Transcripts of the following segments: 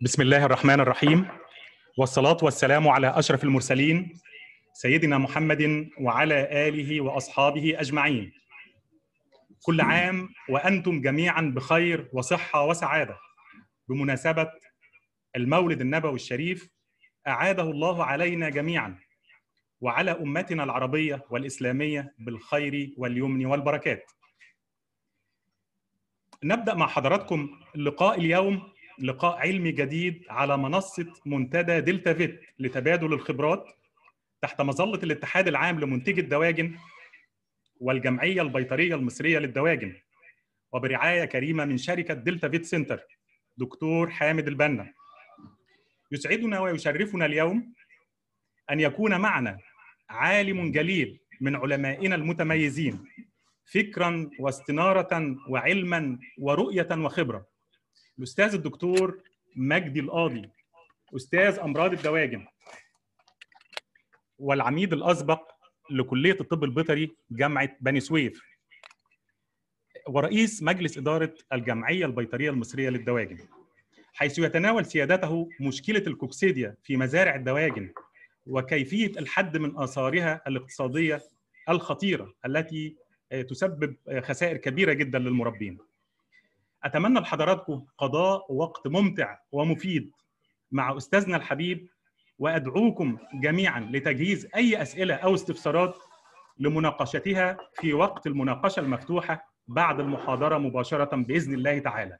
بسم الله الرحمن الرحيم والصلاة والسلام على أشرف المرسلين سيدنا محمد وعلى آله وأصحابه أجمعين كل عام وأنتم جميعا بخير وصحة وسعادة بمناسبة المولد النبوي الشريف أعاده الله علينا جميعا وعلى أمتنا العربية والإسلامية بالخير واليمن والبركات نبدأ مع حضراتكم لقاء اليوم لقاء علمي جديد على منصة منتدى دلتا فيت لتبادل الخبرات تحت مظلة الاتحاد العام لمنتجي الدواجن والجمعية البيطرية المصرية للدواجن وبرعاية كريمة من شركة دلتا فيت سنتر دكتور حامد البنا يسعدنا ويشرفنا اليوم أن يكون معنا عالم جليل من علمائنا المتميزين فكرا واستنارة وعلما ورؤية وخبرة الاستاذ الدكتور مجدي القاضي استاذ امراض الدواجن والعميد الاسبق لكليه الطب البيطري جامعه بني سويف ورئيس مجلس اداره الجمعيه البيطريه المصريه للدواجن حيث يتناول سيادته مشكله الكوكسيديا في مزارع الدواجن وكيفيه الحد من اثارها الاقتصاديه الخطيره التي آه، تسبب آه، خسائر كبيره جدا للمربين اتمنى لحضراتكم قضاء وقت ممتع ومفيد مع استاذنا الحبيب وادعوكم جميعا لتجهيز اي اسئله او استفسارات لمناقشتها في وقت المناقشه المفتوحه بعد المحاضره مباشره باذن الله تعالى.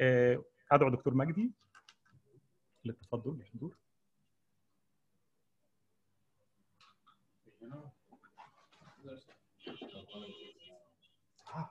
آه، ادعو دكتور مجدي للتفضل بالحضور. you. آه،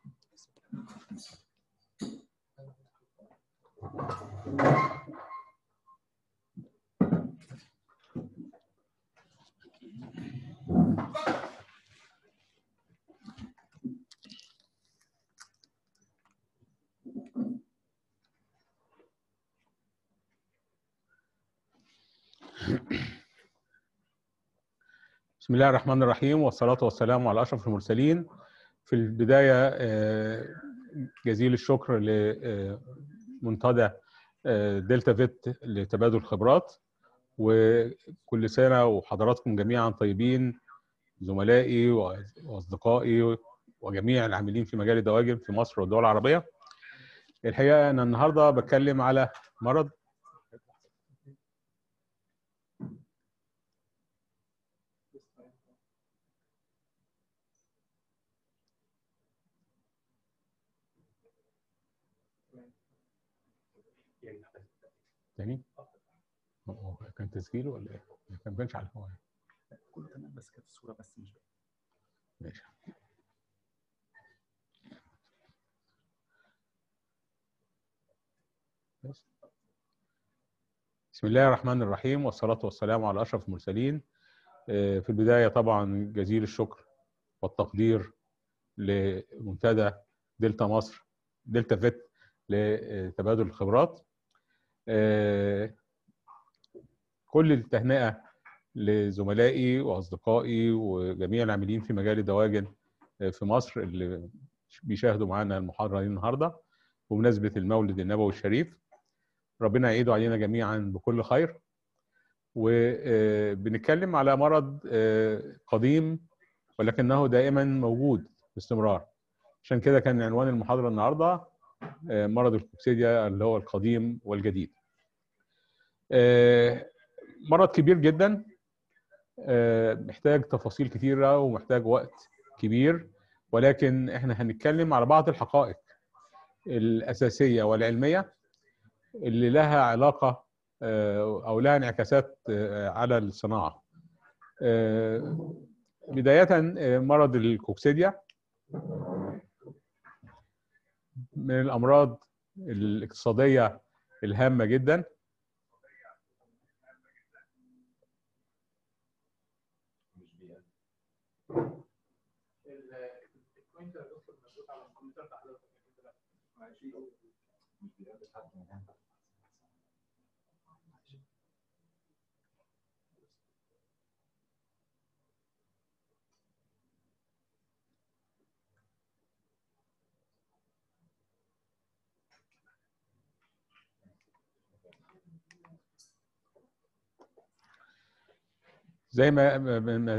بسم الله الرحمن الرحيم والصلاة والسلام على أشرف المرسلين في البداية آه، جزيل الشكر لمنتدى آه، آه، دلتا فيت لتبادل الخبرات وكل سنة وحضراتكم جميعا طيبين زملائي وأصدقائي وجميع العاملين في مجال الدواجن في مصر والدول العربية الحقيقة أنا النهاردة بتكلم على مرض تاني؟ كان تسجيله ولا ايه؟ ما كانش على الهواء كله تمام بس كانت الصوره بس مش باينه ماشي بس بسم الله الرحمن الرحيم والصلاة والسلام على أشرف المرسلين آه، في البداية طبعا جزيل الشكر والتقدير لمنتدى دلتا مصر دلتا فيت لتبادل الخبرات آه، كل التهنئه لزملائي واصدقائي وجميع العاملين في مجال الدواجن آه، في مصر اللي بيشاهدوا معانا المحاضره دي النهارده بمناسبه المولد النبوي الشريف ربنا يعيده علينا جميعا بكل خير وبنتكلم آه، على مرض قديم ولكنه دائما موجود باستمرار عشان كده كان عنوان المحاضره النهارده آه، مرض الكوكسيديا اللي هو القديم والجديد آه، مرض كبير جدا آه، محتاج تفاصيل كثيره ومحتاج وقت كبير ولكن احنا هنتكلم على بعض الحقائق الاساسيه والعلميه اللي لها علاقه او لها انعكاسات على الصناعه بدايه مرض الكوكسيديا من الامراض الاقتصاديه الهامه جدا زي ما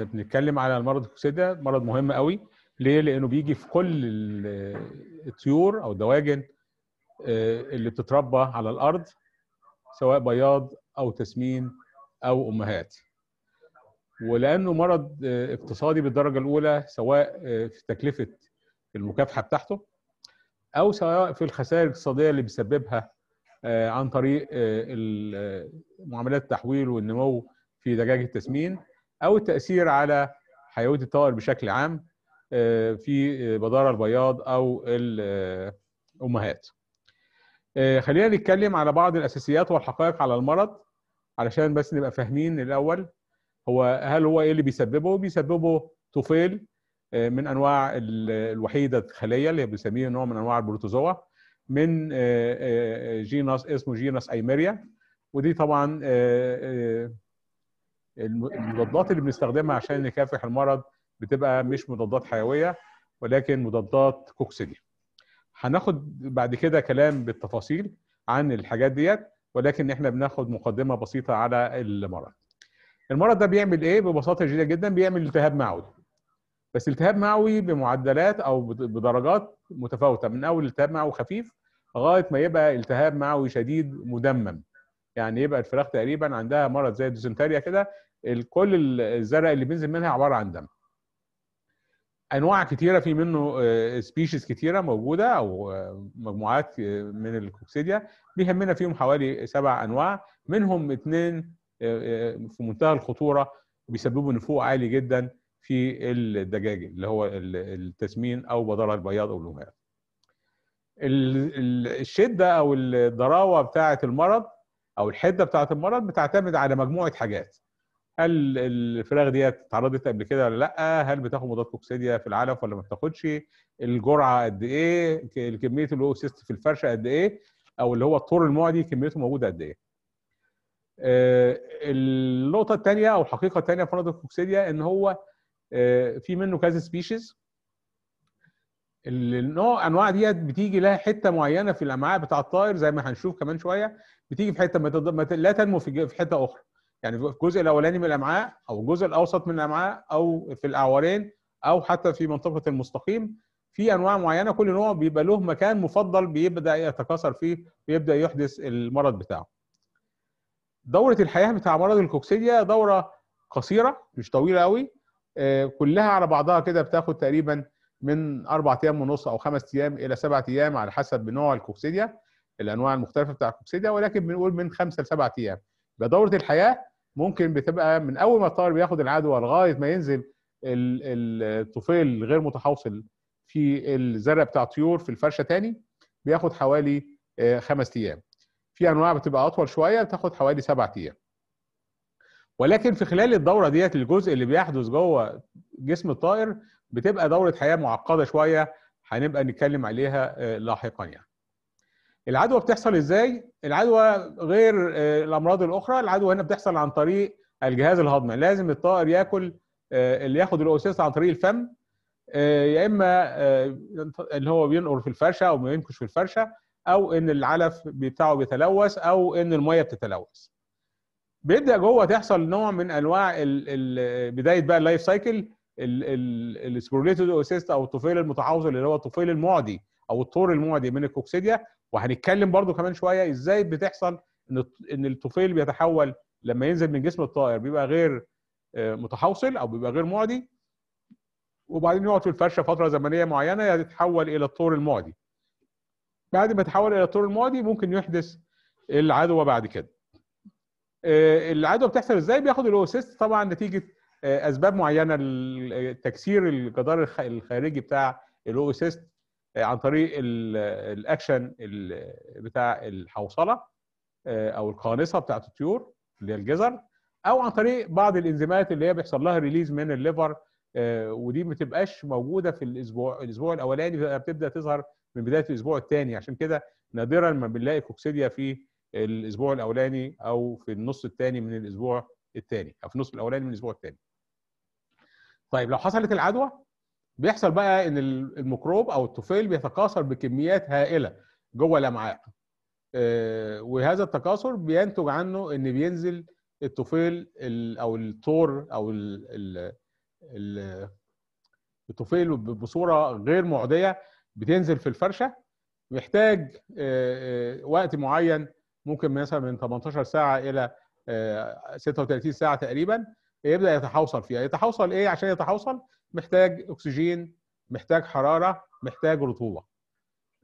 بنتكلم على المرض الكسيدة مرض مهم قوي ليه؟ لأنه بيجي في كل الطيور أو الدواجن آه، اللي بتتربى على الأرض سواء بياض أو تسمين أو أمهات ولأنه مرض آه، اقتصادي بالدرجة الأولى سواء آه، في تكلفة المكافحة بتاعته أو سواء في الخسائر الاقتصادية اللي بيسببها عن طريق معاملات التحويل والنمو في دجاج التسمين او التاثير على حيويه الطائر بشكل عام آه، في آه، بدار البياض او الامهات آه، خلينا نتكلم على بعض الاساسيات والحقائق على المرض علشان بس نبقى فاهمين الاول هو هل هو ايه اللي بيسببه بيسببه طفيل من انواع الوحيده الخليه اللي بنسميه نوع من انواع البروتوزوا من جينوس اسمه جينوس ايميريا ودي طبعا المضادات اللي بنستخدمها عشان نكافح المرض بتبقى مش مضادات حيويه ولكن مضادات كوكسيديا هناخد بعد كده كلام بالتفاصيل عن الحاجات ديت ولكن احنا بناخد مقدمه بسيطه على المرض المرض ده بيعمل ايه ببساطه شديده جدا بيعمل التهاب معوي بس التهاب معوي بمعدلات او بدرجات متفاوته من اول التهاب معوي خفيف لغايه ما يبقى التهاب معوي شديد مدمم يعني يبقى الفراخ تقريبا عندها مرض زي الديزنتريا كده كل الزرع اللي بينزل منها عباره عن دم انواع كتيره في منه سبيشيز آه، كتيره موجوده او آه، مجموعات آه، من الكوكسيديا بيهمنا فيهم حوالي سبع انواع منهم اثنين في منتهى الخطوره بيسببوا نفوق عالي جدا في الدجاج اللي هو التسمين او بدرة البياض او الوهاب الشده او الضراوه بتاعه المرض او الحده بتاعه المرض بتعتمد على مجموعه حاجات هل الفراخ دي اتعرضت قبل كده ولا لا هل بتاخد مضاد كوكسيديا في العلف ولا ما بتاخدش الجرعه قد ايه كميه الاوسيست في الفرشه قد ايه او اللي هو الطور المعدي كميته موجوده قد ايه آه، النقطه الثانيه او الحقيقه الثانيه في مضاد الكوكسيديا ان هو آه، في منه كذا سبيشيز النوع انواع ديت بتيجي لها حته معينه في الامعاء بتاع الطائر زي ما هنشوف كمان شويه بتيجي في حته ما لا تنمو في حته اخرى يعني في الجزء الاولاني من الامعاء او الجزء الاوسط من الامعاء او في الاعورين او حتى في منطقه المستقيم في انواع معينه كل نوع بيبقى له مكان مفضل بيبدا يتكاثر فيه ويبدا يحدث المرض بتاعه. دوره الحياه بتاع مرض الكوكسيديا دوره قصيره مش طويله قوي آه، كلها على بعضها كده بتاخد تقريبا من اربع ايام ونص او خمس ايام الى سبعة ايام على حسب نوع الكوكسيديا الانواع المختلفه بتاع الكوكسيديا ولكن بنقول من خمسه لسبعة ايام يبقى دوره الحياه ممكن بتبقى من اول ما الطائر بياخد العدوى لغايه ما ينزل الطفيل غير متحوصل في الزرع بتاع الطيور في الفرشه تاني بياخد حوالي آه، خمس ايام في انواع بتبقى اطول شويه بتاخد حوالي سبعة ايام ولكن في خلال الدوره ديت الجزء اللي بيحدث جوه جسم الطائر بتبقى دوره حياه معقده شويه هنبقى نتكلم عليها آه، لاحقا يعني. العدوى بتحصل ازاي؟ العدوى غير آه، الامراض الاخرى، العدوى هنا بتحصل عن طريق الجهاز الهضمي، لازم الطائر ياكل آه، اللي ياخد الاوسيس عن طريق الفم يا اما ان هو بينقر في الفرشه او بينكش في الفرشه او ان العلف بتاعه بيتلوث او ان الميه بتتلوث. بيبدا جوه تحصل نوع من انواع بدايه بقى اللايف سايكل السبورليتد اوسيست او الطفيل المتحوظ اللي هو الطفيل المعدي او الطور المعدي من الكوكسيديا وهنتكلم برضو كمان شويه ازاي بتحصل ان ان الطفيل بيتحول لما ينزل من جسم الطائر بيبقى غير آه، متحوصل او بيبقى غير معدي وبعدين يقعد في الفرشه فتره زمنيه معينه يتحول الى الطور المعدي بعد ما يتحول الى الطور المعدي ممكن يحدث العدوى بعد كده آه، العدوى بتحصل ازاي بياخد الاوسيست طبعا نتيجه آه، اسباب معينه لتكسير آه، الجدار الخارجي بتاع الاوسيست آه، عن طريق الاكشن بتاع الحوصله او القانصه بتاعت الطيور اللي هي الجزر او عن طريق بعض الانزيمات اللي هي بيحصل لها ريليز من الليفر ودي ما بتبقاش موجوده في الاسبوع الاسبوع الاولاني بتبدا تظهر من بدايه الاسبوع الثاني عشان كده نادرا ما بنلاقي كوكسيديا في الاسبوع الاولاني او في النص الثاني من الاسبوع الثاني او في النص الاولاني من الاسبوع الثاني طيب لو حصلت العدوى بيحصل بقى ان الميكروب او الطفيل بيتكاثر بكميات هائله جوه الامعاء آه، وهذا التكاثر بينتج عنه ان بينزل الطفيل او الطور او الطفيل بصوره غير معديه بتنزل في الفرشه محتاج آه، آه، وقت معين ممكن مثلا من 18 ساعه الى 36 ساعه تقريبا يبدا يتحوصل فيها يتحوصل ايه عشان يتحوصل محتاج اكسجين محتاج حراره محتاج رطوبه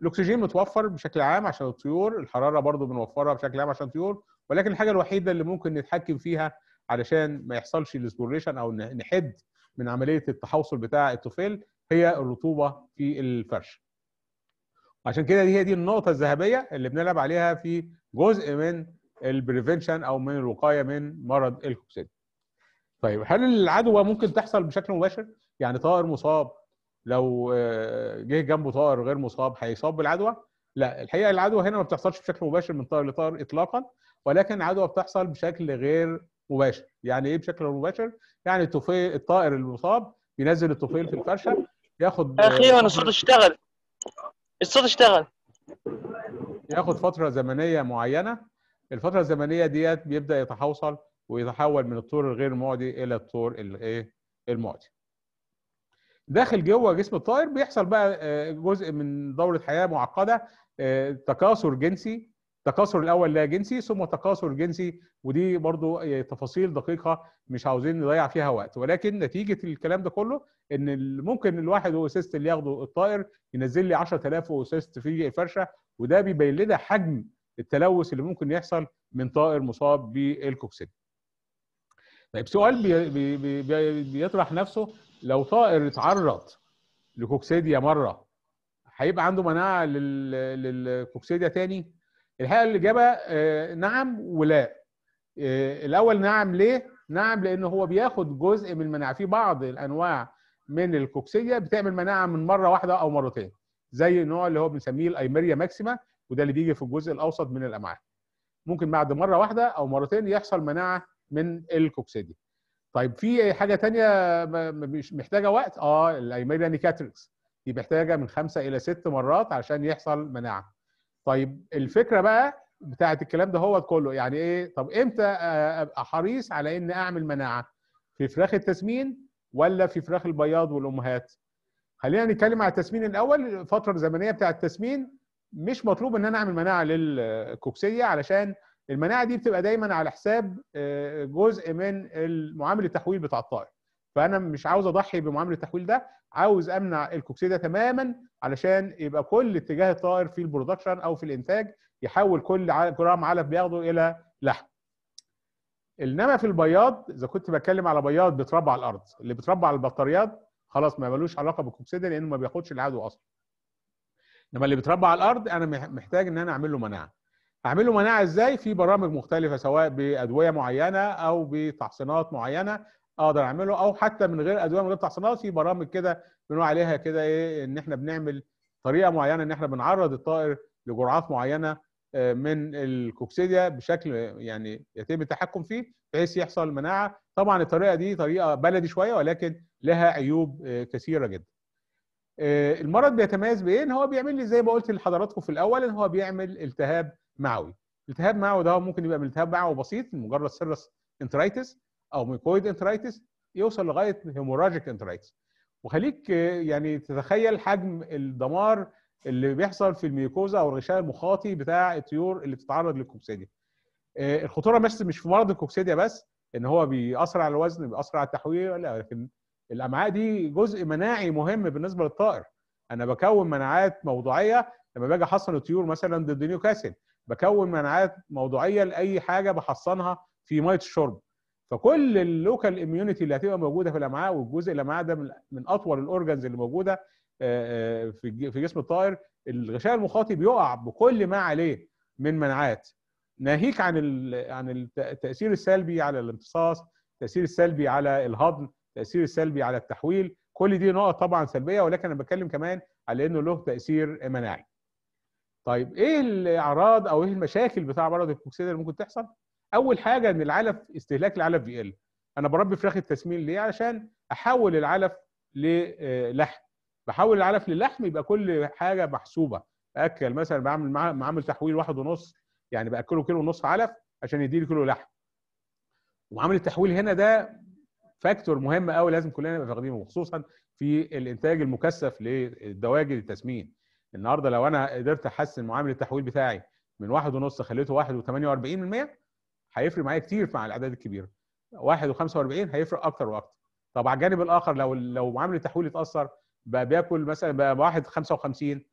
الاكسجين متوفر بشكل عام عشان الطيور الحراره برضو بنوفرها بشكل عام عشان الطيور ولكن الحاجه الوحيده اللي ممكن نتحكم فيها علشان ما يحصلش الاسبوريشن او نحد من عمليه التحوصل بتاع الطفيل هي الرطوبه في الفرش عشان كده دي هي دي النقطه الذهبيه اللي بنلعب عليها في جزء من البريفنشن او من الوقايه من مرض الكوكسيد طيب هل العدوى ممكن تحصل بشكل مباشر؟ يعني طائر مصاب لو آه، جه جنبه طائر غير مصاب هيصاب بالعدوى؟ لا الحقيقه العدوى هنا ما بتحصلش بشكل مباشر من طائر لطائر اطلاقا ولكن العدوى بتحصل بشكل غير مباشر، يعني ايه بشكل مباشر؟ يعني الطفيل الطائر المصاب بينزل الطفيل في الفرشه ياخد آه، اخيرا الصوت اشتغل الصوت اشتغل ياخد فتره زمنيه معينه الفتره الزمنيه ديت بيبدا يتحوصل ويتحول من الطور الغير معدي الى الطور الايه المعدي داخل جوه جسم الطائر بيحصل بقى آه، جزء من دوره حياه معقده آه، تكاثر جنسي تكاثر الاول لا جنسي ثم تكاثر جنسي ودي برضو آه، تفاصيل دقيقه مش عاوزين نضيع فيها وقت ولكن نتيجه الكلام ده كله ان ممكن الواحد اوسيست اللي ياخده الطائر ينزل لي 10000 اوسيست في الفرشه وده بيبين لنا حجم التلوث اللي ممكن يحصل من طائر مصاب بالكوكسيد طيب سؤال بي بي بي بيطرح نفسه لو طائر اتعرض لكوكسيديا مره هيبقى عنده مناعه للكوكسيديا تاني؟ الحقيقه الاجابه آه، نعم ولا. آه، الاول نعم ليه؟ نعم لان هو بياخد جزء من المناعه في بعض الانواع من الكوكسيديا بتعمل مناعه من مره واحده او مرتين زي النوع اللي هو بنسميه الايميريا ماكسيما وده اللي بيجي في الجزء الاوسط من الامعاء. ممكن بعد مره واحده او مرتين يحصل مناعه من الكوكسيديا طيب في حاجه تانية مش محتاجه وقت اه الايميلانيكاتريكس نيكاتريكس دي محتاجه من خمسه الى ست مرات عشان يحصل مناعه طيب الفكره بقى بتاعه الكلام ده هو كله يعني ايه طب امتى ابقى حريص على ان اعمل مناعه في فراخ التسمين ولا في فراخ البياض والامهات خلينا نتكلم على التسمين الاول الفتره الزمنيه بتاعه التسمين مش مطلوب ان انا اعمل مناعه للكوكسيه علشان المناعه دي بتبقى دايما على حساب آه، جزء من معامل التحويل بتاع الطائر فانا مش عاوز اضحي بمعامل التحويل ده عاوز امنع الكوكسيدا تماما علشان يبقى كل اتجاه الطائر في البرودكشن او في الانتاج يحول كل جرام علف بياخده الى لحم انما في البياض اذا كنت بتكلم على بياض بيتربى على الارض اللي بيتربى على البطاريات خلاص ما ملوش علاقه بالكوكسيدا لانه ما بياخدش العدو اصلا انما اللي بيتربى على الارض انا محتاج ان انا اعمل له مناعه اعمله مناعه ازاي في برامج مختلفه سواء بادويه معينه او بتحصينات معينه اقدر اعمله او حتى من غير ادويه من غير تحصينات في برامج كده بنقول عليها كده ايه ان احنا بنعمل طريقه معينه ان احنا بنعرض الطائر لجرعات معينه آه، من الكوكسيديا بشكل يعني يتم التحكم فيه بحيث يحصل مناعه طبعا الطريقه دي طريقه بلدي شويه ولكن لها عيوب آه، كثيره جدا آه، المرض بيتميز بايه؟ ان هو بيعمل لي زي ما قلت لحضراتكم في الاول ان هو بيعمل التهاب معوي التهاب معوي ده ممكن يبقى من التهاب معوي بسيط مجرد سيرس انترايتس او ميكويد انترايتس يوصل لغايه هيموراجيك انترايتس وخليك آه، يعني تتخيل حجم الدمار اللي بيحصل في الميوكوزا او الغشاء المخاطي بتاع الطيور اللي بتتعرض للكوكسيديا آه، الخطوره بس مش في مرض الكوكسيديا بس ان هو بيأثر على الوزن بيأثر على التحويل لا لكن الامعاء دي جزء مناعي مهم بالنسبه للطائر انا بكون مناعات موضوعيه لما باجي احصن الطيور مثلا ضد نيوكاسل بكون مناعات موضوعيه لاي حاجه بحصنها في ميه الشرب فكل اللوكال اميونيتي اللي هتبقى موجوده في الامعاء والجزء الامعاء ده من اطول الاورجنز اللي موجوده آه، آه، في في جسم الطائر الغشاء المخاطي بيقع بكل ما عليه من مناعات ناهيك عن عن التاثير السلبي على الامتصاص التاثير السلبي على الهضم التاثير السلبي على التحويل كل دي نقط طبعا سلبيه ولكن انا بتكلم كمان على انه له تاثير مناعي طيب ايه الاعراض او ايه المشاكل بتاع مرض الكوكسيدا اللي ممكن تحصل؟ اول حاجه ان العلف استهلاك العلف بيقل. انا بربي فراخ التسمين ليه؟ علشان احول العلف للحم. آه، بحول العلف للحم يبقى كل حاجه محسوبه. باكل مثلا بعمل معامل تحويل واحد ونص يعني باكله كيلو ونص علف عشان يديني كيلو لحم. وعامل التحويل هنا ده فاكتور مهم قوي لازم كلنا نبقى فاقدينه وخصوصا في الانتاج المكثف للدواجن التسمين. النهارده لو انا قدرت احسن معامل التحويل بتاعي من واحد ونص خليته واحد و48% هيفرق معايا كتير مع الاعداد الكبيره واحد و45 هيفرق اكتر واكتر طب على الجانب الاخر لو لو معامل التحويل اتاثر بقى بياكل مثلا بقى واحد 55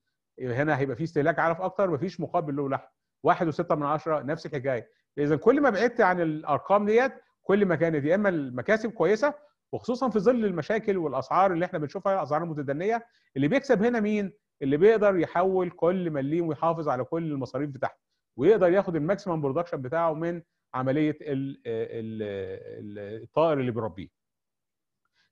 هنا هيبقى في استهلاك عرف اكتر مفيش مقابل له لحم واحد وستة من عشرة نفس الحكايه اذا كل ما بعدت عن الارقام ديت كل ما كانت يا اما المكاسب كويسه وخصوصا في ظل المشاكل والاسعار اللي احنا بنشوفها الاسعار المتدنيه اللي بيكسب هنا مين اللي بيقدر يحول كل مليم ويحافظ على كل المصاريف بتاعته ويقدر ياخد الماكسيمم برودكشن بتاعه من عمليه الطائر اللي بيربيه.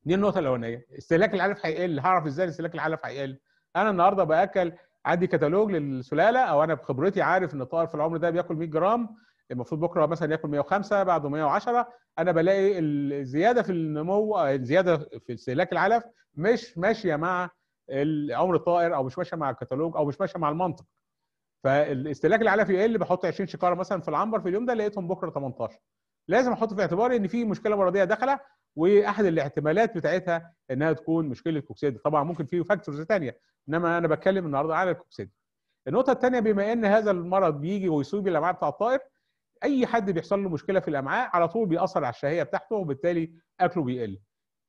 دي النقطه الاولانيه، استهلاك العلف هيقل، هعرف ازاي استهلاك العلف هيقل؟ انا النهارده باكل عندي كتالوج للسلاله او انا بخبرتي عارف ان الطائر في العمر ده بياكل 100 جرام المفروض بكره مثلا ياكل 105 بعده 110 انا بلاقي الزياده في النمو الزياده آه، في استهلاك العلف مش ماشيه مع العمر الطائر او مش ماشيه مع الكتالوج او مش ماشيه مع المنطق فالاستهلاك في يقل بحط 20 شكاره مثلا في العنبر في اليوم ده لقيتهم بكره 18 لازم احط في اعتباري ان في مشكله مرضيه داخله واحد الاحتمالات بتاعتها انها تكون مشكله كوكسيد طبعا ممكن في فاكتورز ثانيه انما انا بتكلم النهارده على الكوكسيد النقطه الثانيه بما ان هذا المرض بيجي ويصيب الامعاء بتاع الطائر اي حد بيحصل له مشكله في الامعاء على طول بيأثر على الشهيه بتاعته وبالتالي اكله بيقل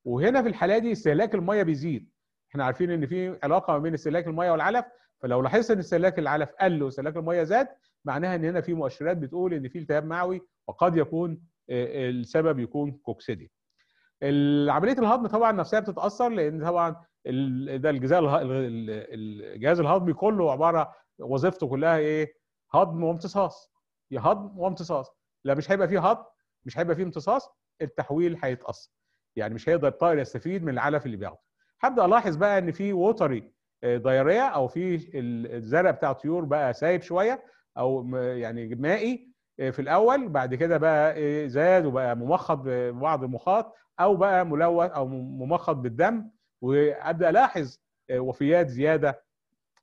وهنا في الحاله دي استهلاك الميه بيزيد احنا عارفين ان في علاقه ما بين استهلاك الميه والعلف فلو لاحظت ان استهلاك العلف قل واستهلاك الميه زاد معناها ان هنا في مؤشرات بتقول ان في التهاب معوي وقد يكون آه، السبب يكون كوكسيديا. عمليه الهضم طبعا نفسها بتتاثر لان طبعا ده الجزاء الجهاز الهضمي كله عباره وظيفته كلها ايه؟ هضم وامتصاص. يا هضم وامتصاص. لا مش هيبقى فيه هضم مش هيبقى فيه امتصاص التحويل هيتاثر. يعني مش هيقدر الطائر يستفيد من العلف اللي بياخده. هبدا الاحظ بقى ان في ووتري دايريا آه، او في الزرع بتاع الطيور بقى سايب شويه او يعني مائي آه، في الاول بعد كده بقى آه، زاد وبقى ممخض ببعض المخاط او بقى ملوث او ممخض بالدم وابدا الاحظ وفيات زياده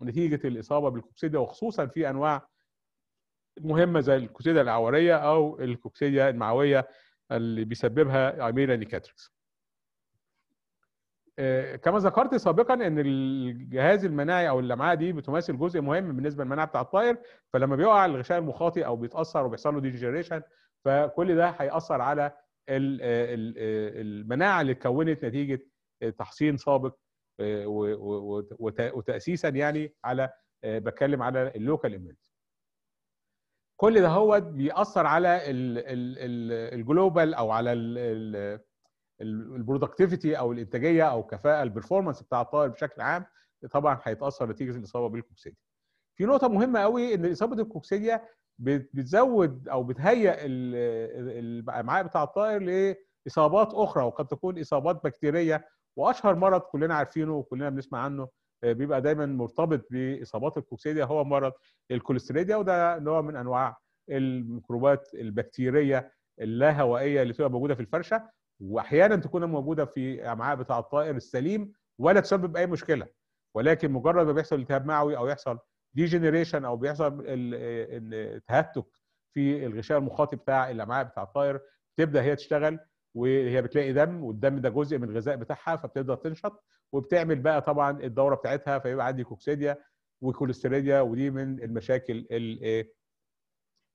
نتيجه الاصابه بالكوكسيديا وخصوصا في انواع مهمه زي الكوكسيديا العوريه او الكوكسيديا المعويه اللي بيسببها ايميلا نيكاتريكس. كما ذكرت سابقا ان الجهاز المناعي او اللمعه دي بتمثل جزء مهم بالنسبه للمناعه بتاع الطائر فلما بيقع الغشاء المخاطي او بيتاثر وبيحصل له ديجنريشن فكل ده هياثر على المناعه اللي اتكونت نتيجه تحصين سابق آه، وتاسيسا يعني على آه، بتكلم على اللوكال اميونتي كل ده هو بيأثر على الجلوبال او على البرودكتيفيتي او الانتاجيه او الكفاءه البرفورمانس بتاع الطائر بشكل عام طبعا هيتاثر نتيجه الاصابه بالكوكسيديا. في نقطه مهمه قوي ان اصابه الكوكسيديا بتزود او بتهيئ الامعاء بتاع الطائر لاصابات اخرى وقد تكون اصابات بكتيريه واشهر مرض كلنا عارفينه وكلنا بنسمع عنه آه، بيبقى دايما مرتبط باصابات الكوكسيديا هو مرض الكوليستريديا وده نوع من انواع الميكروبات البكتيريه اللاهوائيه اللي بتبقى موجوده في الفرشه واحيانا تكون موجوده في امعاء بتاع الطائر السليم ولا تسبب اي مشكله ولكن مجرد ما بيحصل التهاب معوي او يحصل ديجنريشن او بيحصل تهتك في الغشاء المخاطي بتاع الامعاء بتاع الطائر تبدا هي تشتغل وهي بتلاقي دم والدم ده جزء من الغذاء بتاعها فبتبدا تنشط وبتعمل بقى طبعا الدوره بتاعتها فيبقى عندي كوكسيديا وكوليستيريديا ودي من المشاكل إيه،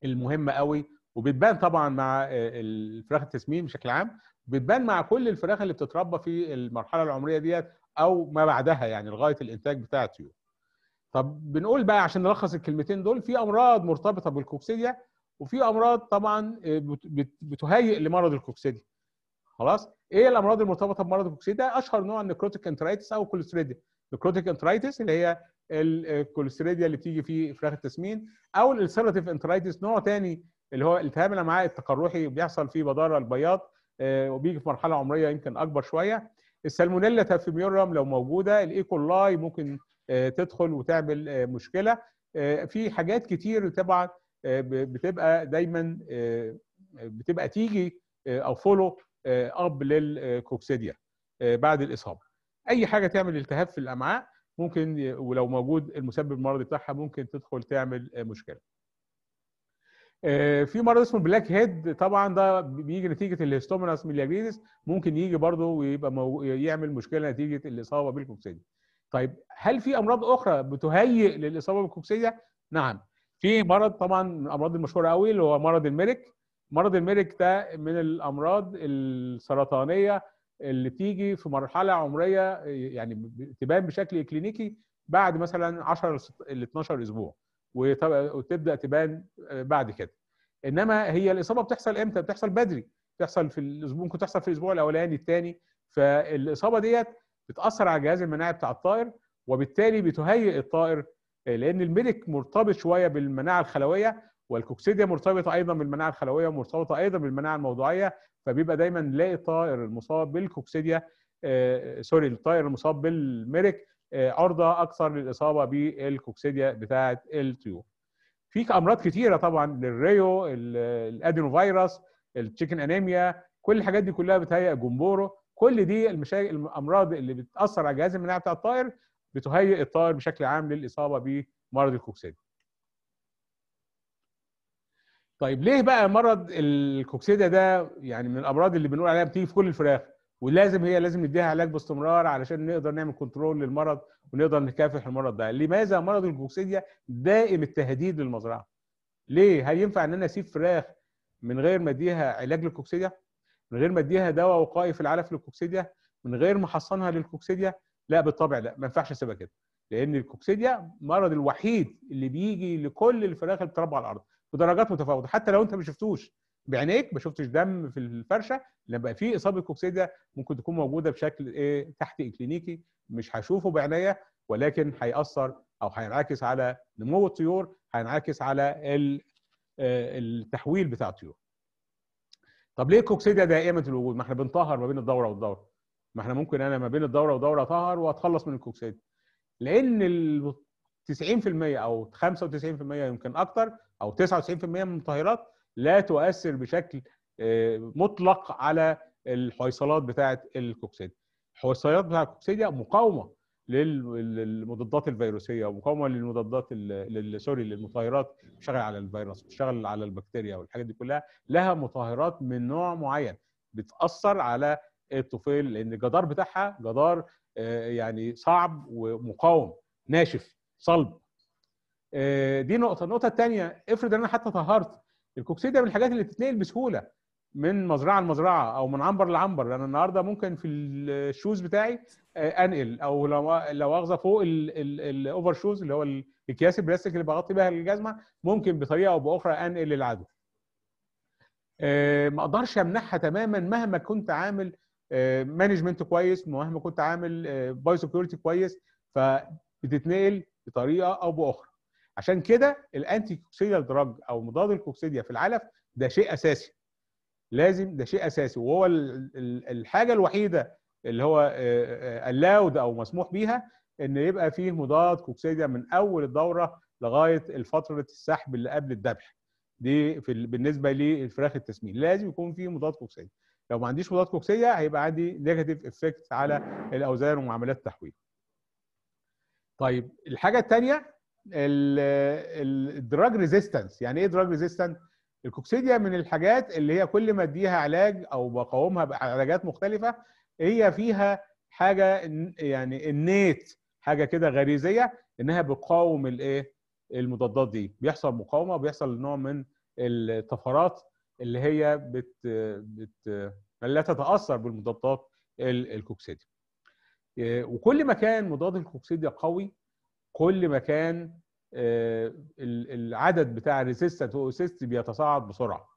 المهمه قوي وبتبان طبعا مع آه، الفراخ التسمين بشكل عام بتبان مع كل الفراخ اللي بتتربى في المرحله العمريه ديت او ما بعدها يعني لغايه الانتاج بتاع الطيور. طب بنقول بقى عشان نلخص الكلمتين دول في امراض مرتبطه بالكوكسيديا وفي امراض طبعا آه، بتهيئ لمرض الكوكسيديا. خلاص؟ ايه الامراض المرتبطه بمرض الكوكسيديا؟ اشهر نوع النكروتيك انترايتس او الكوليستريديا. النكروتيك انترايتس اللي هي آه، الكوليستريديا اللي بتيجي في فراخ التسمين او الالسراتيف انترايتس نوع ثاني اللي هو التهاب الامعاء التقرحي بيحصل فيه بداره البياض آه، وبيجي في مرحله عمريه يمكن اكبر شويه السالمونيلا تافيميورم لو موجوده الايكولاي ممكن آه، تدخل وتعمل آه، مشكله في حاجات كتير طبعا بتبقى دايما بتبقى تيجي او فولو اب للكوكسيديا بعد الاصابه اي حاجه تعمل التهاب في الامعاء ممكن ولو موجود المسبب المرضي بتاعها ممكن تدخل تعمل مشكله آه، في مرض اسمه بلاك هيد طبعا ده بيجي نتيجه الهستوميناس ميلياجريزس ممكن يجي برضه ويبقى يعمل مشكله نتيجه الاصابه بالكوكسيديا. طيب هل في امراض اخرى بتهيئ للاصابه بالكوكسيديا؟ نعم في مرض طبعا من الامراض المشهوره قوي اللي هو مرض الميرك مرض الميرك ده من الامراض السرطانيه اللي تيجي في مرحله عمريه يعني تبان بشكل كلينيكي بعد مثلا 10 ل 12 اسبوع وتبدا تبان آه، بعد كده انما هي الاصابه بتحصل امتى بتحصل بدري بتحصل في الاسبوع ممكن تحصل في الاسبوع الاولاني الثاني فالاصابه ديت بتاثر على الجهاز المناعي بتاع الطائر وبالتالي بتهيئ الطائر آه، لان الملك مرتبط شويه بالمناعه الخلويه والكوكسيديا مرتبطه ايضا بالمناعه الخلويه ومرتبطه ايضا بالمناعه الموضوعيه فبيبقى دايما نلاقي الطائر المصاب بالكوكسيديا آه سوري الطائر المصاب بالميرك آه، عرضه اكثر للاصابه بالكوكسيديا بتاعه الطيور. في امراض كتيره طبعا للريو فيروس التشيكن انيميا كل الحاجات دي كلها بتهيئ جمبورو كل دي المشاكل الامراض اللي بتاثر على جهاز المناعه بتاع الطائر بتهيئ الطائر بشكل عام للاصابه بمرض الكوكسيديا. طيب ليه بقى مرض الكوكسيديا ده يعني من الامراض اللي بنقول عليها بتيجي في كل الفراخ؟ ولازم هي لازم نديها علاج باستمرار علشان نقدر نعمل كنترول للمرض ونقدر نكافح المرض ده لماذا مرض الكوكسيديا دائم التهديد للمزرعه ليه هل ينفع ان انا اسيب فراخ من غير ما اديها علاج للكوكسيديا من غير ما اديها دواء وقائي في العلف للكوكسيديا من غير ما احصنها للكوكسيديا لا بالطبع لا ما ينفعش اسيبها كده لان الكوكسيديا المرض الوحيد اللي بيجي لكل الفراخ اللي بتربى على الارض بدرجات متفاوته حتى لو انت ما شفتوش بعينيك ما شفتش دم في الفرشه لما في اصابه كوكسيديا ممكن تكون موجوده بشكل ايه تحت اكلينيكي مش هشوفه بعينيا ولكن هيأثر او هينعكس على نمو الطيور هينعكس على آه، التحويل بتاع الطيور. طب ليه الكوكسيديا دائمه الوجود؟ ما احنا بنطهر ما بين الدوره والدوره. ما احنا ممكن انا ما بين الدوره ودوره اطهر واتخلص من الكوكسيديا. لان ال 90% او 95% يمكن اكتر او 99% من المطهرات لا تؤثر بشكل آه، مطلق على الحويصلات بتاعه الكوكسيديا. الحويصلات بتاعه الكوكسيديا مقاومه للمضادات الفيروسيه ومقاومه للمضادات سوري للمطهرات بتشتغل على الفيروس بتشتغل على البكتيريا والحاجات دي كلها لها مطهرات من نوع معين بتاثر على الطفيل لان الجدار بتاعها جدار آه، يعني صعب ومقاوم ناشف صلب آه، دي نقطه النقطه الثانيه افرض ان انا حتى طهرت الكوكسيد ده من الحاجات اللي بتتنقل بسهوله من مزرعه لمزرعه او من عنبر لعنبر انا النهارده ممكن في الشوز بتاعي آه، انقل او لو لو اخذه فوق الاوفر شوز اللي هو الاكياس البلاستيك اللي بغطي بيها الجزمه ممكن بطريقه او باخرى انقل العدو. آه، ما اقدرش امنحها تماما مهما كنت عامل مانجمنت آه، كويس مهما كنت عامل بايو سكيورتي كويس فبتتنقل بطريقه او باخرى. عشان كده الانتي كوكسيديال دراج او مضاد الكوكسيديا في العلف ده شيء اساسي لازم ده شيء اساسي وهو الحاجه الوحيده اللي هو اللاود آه، آه، او مسموح بيها ان يبقى فيه مضاد كوكسيديا من اول الدوره لغايه فتره السحب اللي قبل الذبح دي في بالنسبه للفراخ التسمين لازم يكون فيه مضاد كوكسيديا لو ما عنديش مضاد كوكسيديا هيبقى عندي نيجاتيف افكت على الاوزان ومعاملات التحويل طيب الحاجه الثانيه الدراج ريزيستنس يعني ايه دراج ريزيستنس الكوكسيديا من الحاجات اللي هي كل ما اديها علاج او بقاومها بعلاجات مختلفه هي فيها حاجه يعني النيت حاجه كده غريزيه انها بتقاوم الايه المضادات دي بيحصل مقاومه بيحصل نوع من الطفرات اللي هي بت بت لا تتاثر بالمضادات الكوكسيديا إيه، وكل ما كان مضاد الكوكسيديا قوي كل ما كان آه، العدد بتاع الريسيستنت واوسيست بيتصاعد بسرعه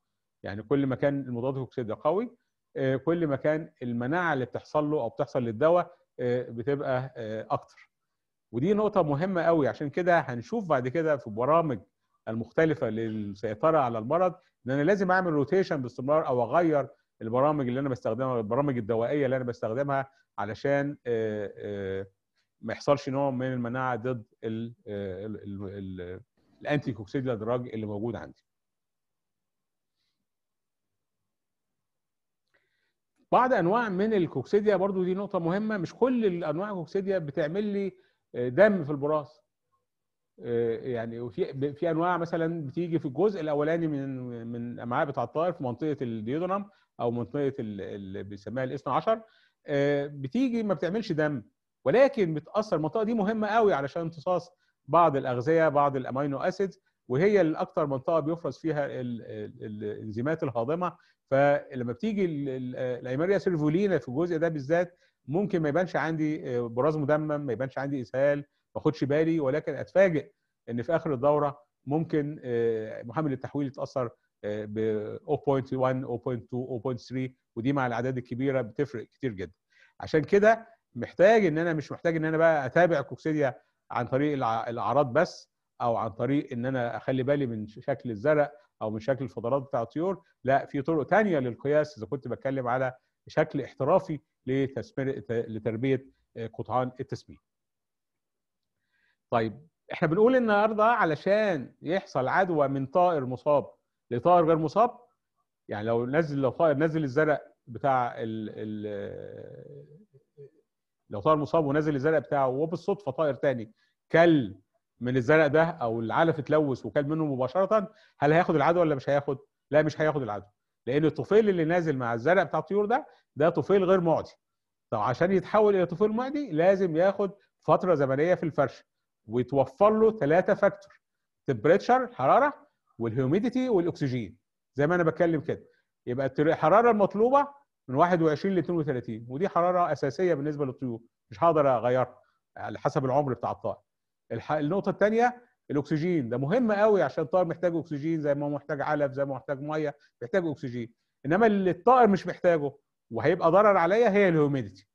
يعني كل ما كان المضاد الكوكسيد ده قوي آه، كل ما كان المناعه اللي بتحصل له او بتحصل للدواء آه، بتبقى اكتر ودي نقطه مهمه قوي عشان كده هنشوف بعد كده في برامج المختلفه للسيطره على المرض ان انا لازم اعمل روتيشن باستمرار او اغير البرامج اللي انا بستخدمها البرامج الدوائيه اللي انا بستخدمها علشان آآ آآ ما يحصلش نوع من المناعه ضد آه، الانتي كوكسيديا دراج اللي موجود عندي. بعض انواع من الكوكسيديا برضو دي نقطه مهمه مش كل الانواع الكوكسيديا بتعمل لي آه، دم في البراز آه، يعني وفي في انواع مثلا بتيجي في الجزء الاولاني من من امعاء بتاع الطائر في منطقه الديودونم او منطقه اللي بيسميها الاثنى عشر بتيجي ما بتعملش دم ولكن بتاثر المنطقه دي مهمه قوي علشان امتصاص بعض الاغذيه بعض الامينو اسيدز وهي الاكثر منطقه بيفرز فيها الانزيمات الهاضمه فلما بتيجي الايماريا سيرفولينا في الجزء ده بالذات ممكن ما يبانش عندي آه، براز مدمم ما يبانش عندي اسهال ما اخدش بالي ولكن اتفاجئ ان في اخر الدوره ممكن آه، محمل التحويل يتاثر آه، ب 0.1 0.2 0.3 ودي مع الاعداد الكبيره بتفرق كتير جدا عشان كده محتاج ان انا مش محتاج ان انا بقى اتابع الكوكسيديا عن طريق الاعراض بس او عن طريق ان انا اخلي بالي من شكل الزرق او من شكل الفضلات بتاع الطيور لا في طرق تانية للقياس اذا كنت بتكلم على شكل احترافي لتربيه آه، قطعان التسمين طيب احنا بنقول النهارده علشان يحصل عدوى من طائر مصاب لطائر غير مصاب يعني لو نزل لو طائر نزل الزرق بتاع ال ال لو طائر مصاب ونزل الزرق بتاعه وبالصدفه طائر تاني كل من الزرق ده او العلف اتلوث وكل منه مباشره هل هياخد العدوى ولا مش هياخد؟ لا مش هياخد العدوى لان الطفيل اللي نازل مع الزرق بتاع الطيور ده ده طفيل غير معدي طب عشان يتحول الى طفيل معدي لازم ياخد فتره زمنيه في الفرش ويتوفر له ثلاثه فاكتور تمبريتشر الحراره والهيوميديتي والاكسجين زي ما انا بتكلم كده يبقى الحراره المطلوبه من 21 ل 32 ودي حراره اساسيه بالنسبه للطيور مش هقدر اغيرها على حسب العمر بتاع الطائر النقطه الثانيه الاكسجين ده مهم قوي عشان الطائر محتاج اكسجين زي ما هو محتاج علف زي ما هو محتاج ميه محتاج اكسجين انما اللي الطائر مش محتاجه وهيبقى ضرر عليا هي الهيوميديتي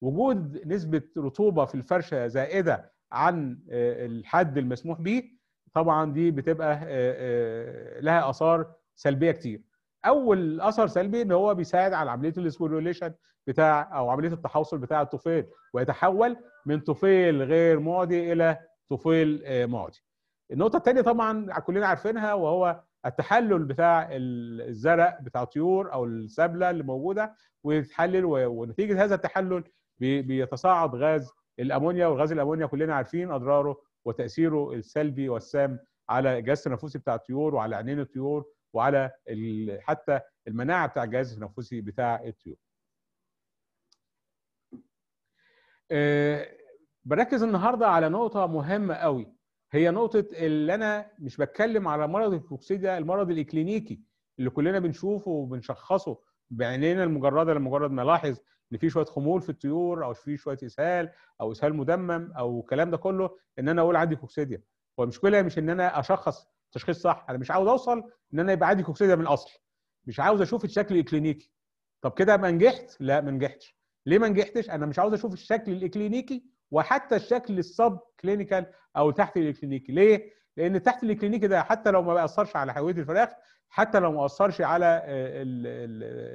وجود نسبه رطوبه في الفرشه زائده عن آه، الحد المسموح به طبعا دي بتبقى آه، آه، لها اثار سلبيه كتير اول اثر سلبي ان هو بيساعد على عمليه الاسبوروليشن بتاع او عمليه التحوصل بتاع الطفيل ويتحول من طفيل غير معدي الى طفيل آه، معدي. النقطه الثانيه طبعا كلنا عارفينها وهو التحلل بتاع الزرق بتاع الطيور او السبله اللي موجوده ويتحلل ونتيجه هذا التحلل بيتصاعد غاز الامونيا وغاز الامونيا كلنا عارفين اضراره وتاثيره السلبي والسام على الجهاز التنفسي بتاع الطيور وعلى عينين الطيور وعلى حتى المناعه بتاع الجهاز التنفسي بتاع الطيور. آه، بركز النهارده على نقطه مهمه قوي هي نقطه اللي انا مش بتكلم على مرض الفوكسيديا المرض الاكلينيكي اللي كلنا بنشوفه وبنشخصه بعينينا المجرده لمجرد ما الاحظ ان في شويه خمول في الطيور او في شويه اسهال او اسهال مدمم او الكلام ده كله ان انا اقول عندي فوكسيديا والمشكله مش ان انا اشخص تشخيص صح انا مش عاوز اوصل ان انا يبقى عندي كوكسيديا من الاصل مش عاوز اشوف الشكل الاكلينيكي طب كده ما نجحت لا ما نجحتش ليه ما نجحتش انا مش عاوز اشوف الشكل الاكلينيكي وحتى الشكل السب كلينيكال او تحت الاكلينيكي ليه لان تحت الاكلينيكي ده حتى لو ما بيأثرش على حيويه الفراخ حتى لو ما اثرش على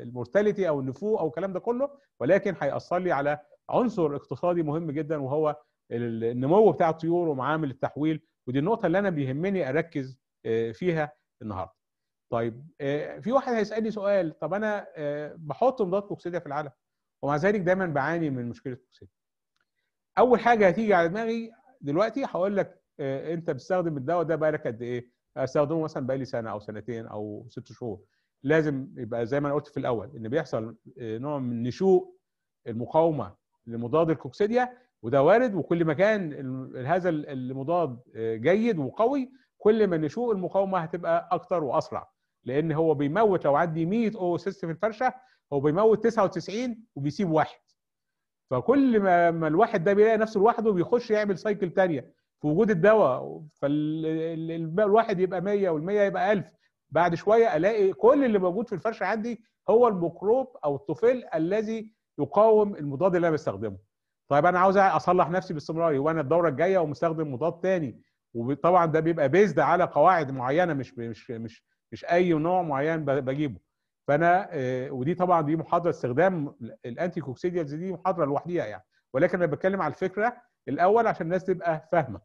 المورتاليتي او النفو او الكلام ده كله ولكن هيأثر لي على عنصر اقتصادي مهم جدا وهو النمو بتاع الطيور ومعامل التحويل ودي النقطه اللي انا بيهمني اركز آه، فيها النهارده طيب آه، في واحد هيسالني سؤال طب انا آه، بحط مضاد كوكسيديا في العلف ومع ذلك دايما بعاني من مشكله كوكسيديا اول حاجه هتيجي على دماغي دلوقتي هقول لك انت بتستخدم الدواء ده بقالك قد ايه استخدمه مثلا بقالي سنه او سنتين او ست شهور لازم يبقى زي ما انا قلت في الاول ان بيحصل نوع من نشوء المقاومه لمضاد الكوكسيديا وده وارد وكل ما كان هذا المضاد جيد وقوي كل ما نشوء المقاومه هتبقى اكتر واسرع لان هو بيموت لو عندي 100 او سيست في الفرشه هو بيموت 99 وبيسيب واحد فكل ما, ما الواحد ده بيلاقي نفسه لوحده بيخش يعمل سايكل ثانيه في وجود الدواء فالواحد يبقى 100 وال100 يبقى 1000 بعد شويه الاقي كل اللي موجود في الفرشه عندي هو الميكروب او الطفيل الذي يقاوم المضاد اللي انا بستخدمه. طيب انا عاوز اصلح نفسي باستمرار وانا الدوره الجايه ومستخدم مضاد ثاني وطبعا ده بيبقى بيزد على قواعد معينه مش مش مش مش اي نوع معين بجيبه فانا آه، ودي طبعا دي محاضره استخدام الانتي كوكسيديالز دي محاضره لوحديها يعني ولكن انا بتكلم على الفكره الاول عشان الناس تبقى فاهمه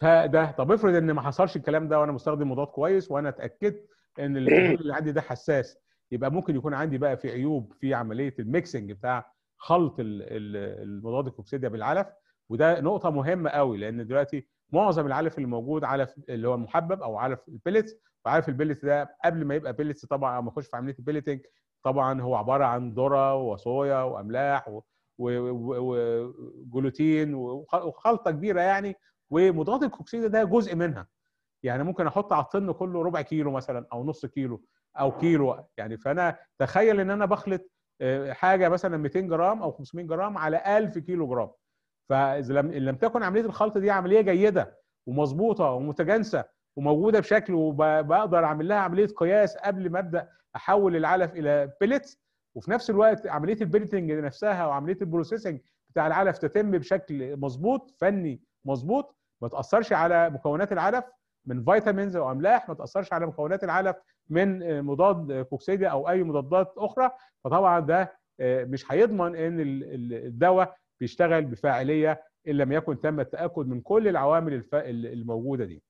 فده طب افرض ان ما حصلش الكلام ده وانا مستخدم مضاد كويس وانا اتاكدت ان اللي عندي ده حساس يبقى ممكن يكون عندي بقى في عيوب في عمليه الميكسنج بتاع خلط المضاد الكوكسيديا بالعلف وده نقطه مهمه قوي لان دلوقتي معظم العلف اللي موجود علف اللي هو المحبب او علف البيلتس وعلف البلتس ده قبل ما يبقى بلتس طبعا او ما يخش في عمليه البلتنج طبعا هو عباره عن ذره وصويا واملاح وجلوتين وخلطه كبيره يعني ومضادات الكوكسيدة ده جزء منها يعني ممكن احط على الطن كله ربع كيلو مثلا او نص كيلو او كيلو يعني فانا تخيل ان انا بخلط آه، حاجه مثلا 200 جرام او 500 جرام على 1000 كيلو جرام فاذا لم لم تكن عمليه الخلط دي عمليه جيده ومظبوطه ومتجانسه وموجوده بشكل وبقدر اعمل لها عمليه قياس قبل ما ابدا احول العلف الى بيلتس وفي نفس الوقت عمليه البيلتنج نفسها وعمليه البروسيسنج بتاع العلف تتم بشكل مظبوط فني مظبوط ما تاثرش على مكونات العلف من فيتامينز او املاح ما تاثرش على مكونات العلف من مضاد كوكسيدي او اي مضادات اخرى فطبعا ده آه، مش هيضمن ان الدواء بيشتغل بفاعليه ان لم يكن تم التاكد من كل العوامل الف... الموجوده دي.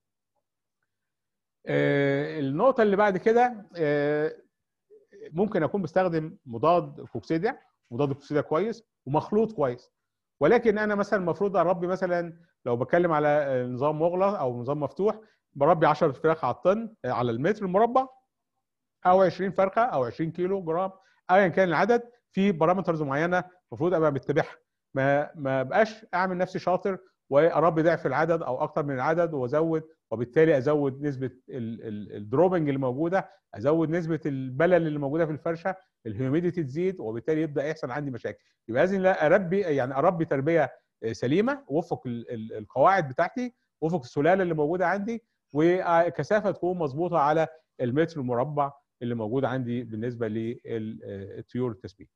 آه، النقطه اللي بعد كده آه، ممكن اكون بستخدم مضاد كوكسيديا مضاد كوكسيديا كويس ومخلوط كويس ولكن انا مثلا المفروض اربي مثلا لو بتكلم على آه، نظام مغلق او نظام مفتوح بربي 10 فراخ على الطن على المتر المربع او 20 فرخه او 20 كيلو جرام ايا كان العدد في بارامترز معينه المفروض ابقى متبعها ما ما بقاش اعمل نفسي شاطر واربي ضعف العدد او اكتر من العدد وازود وبالتالي ازود نسبه الدروبنج اللي موجوده ازود نسبه البلل اللي موجوده في الفرشه الهيوميديتي تزيد وبالتالي يبدا يحصل عندي مشاكل يبقى لازم اربي يعني اربي تربيه آه، سليمه وفق القواعد بتاعتي وفق السلاله اللي موجوده عندي وكثافه تكون مظبوطه على المتر المربع اللي موجود عندي بالنسبه للطيور آه، التسبيح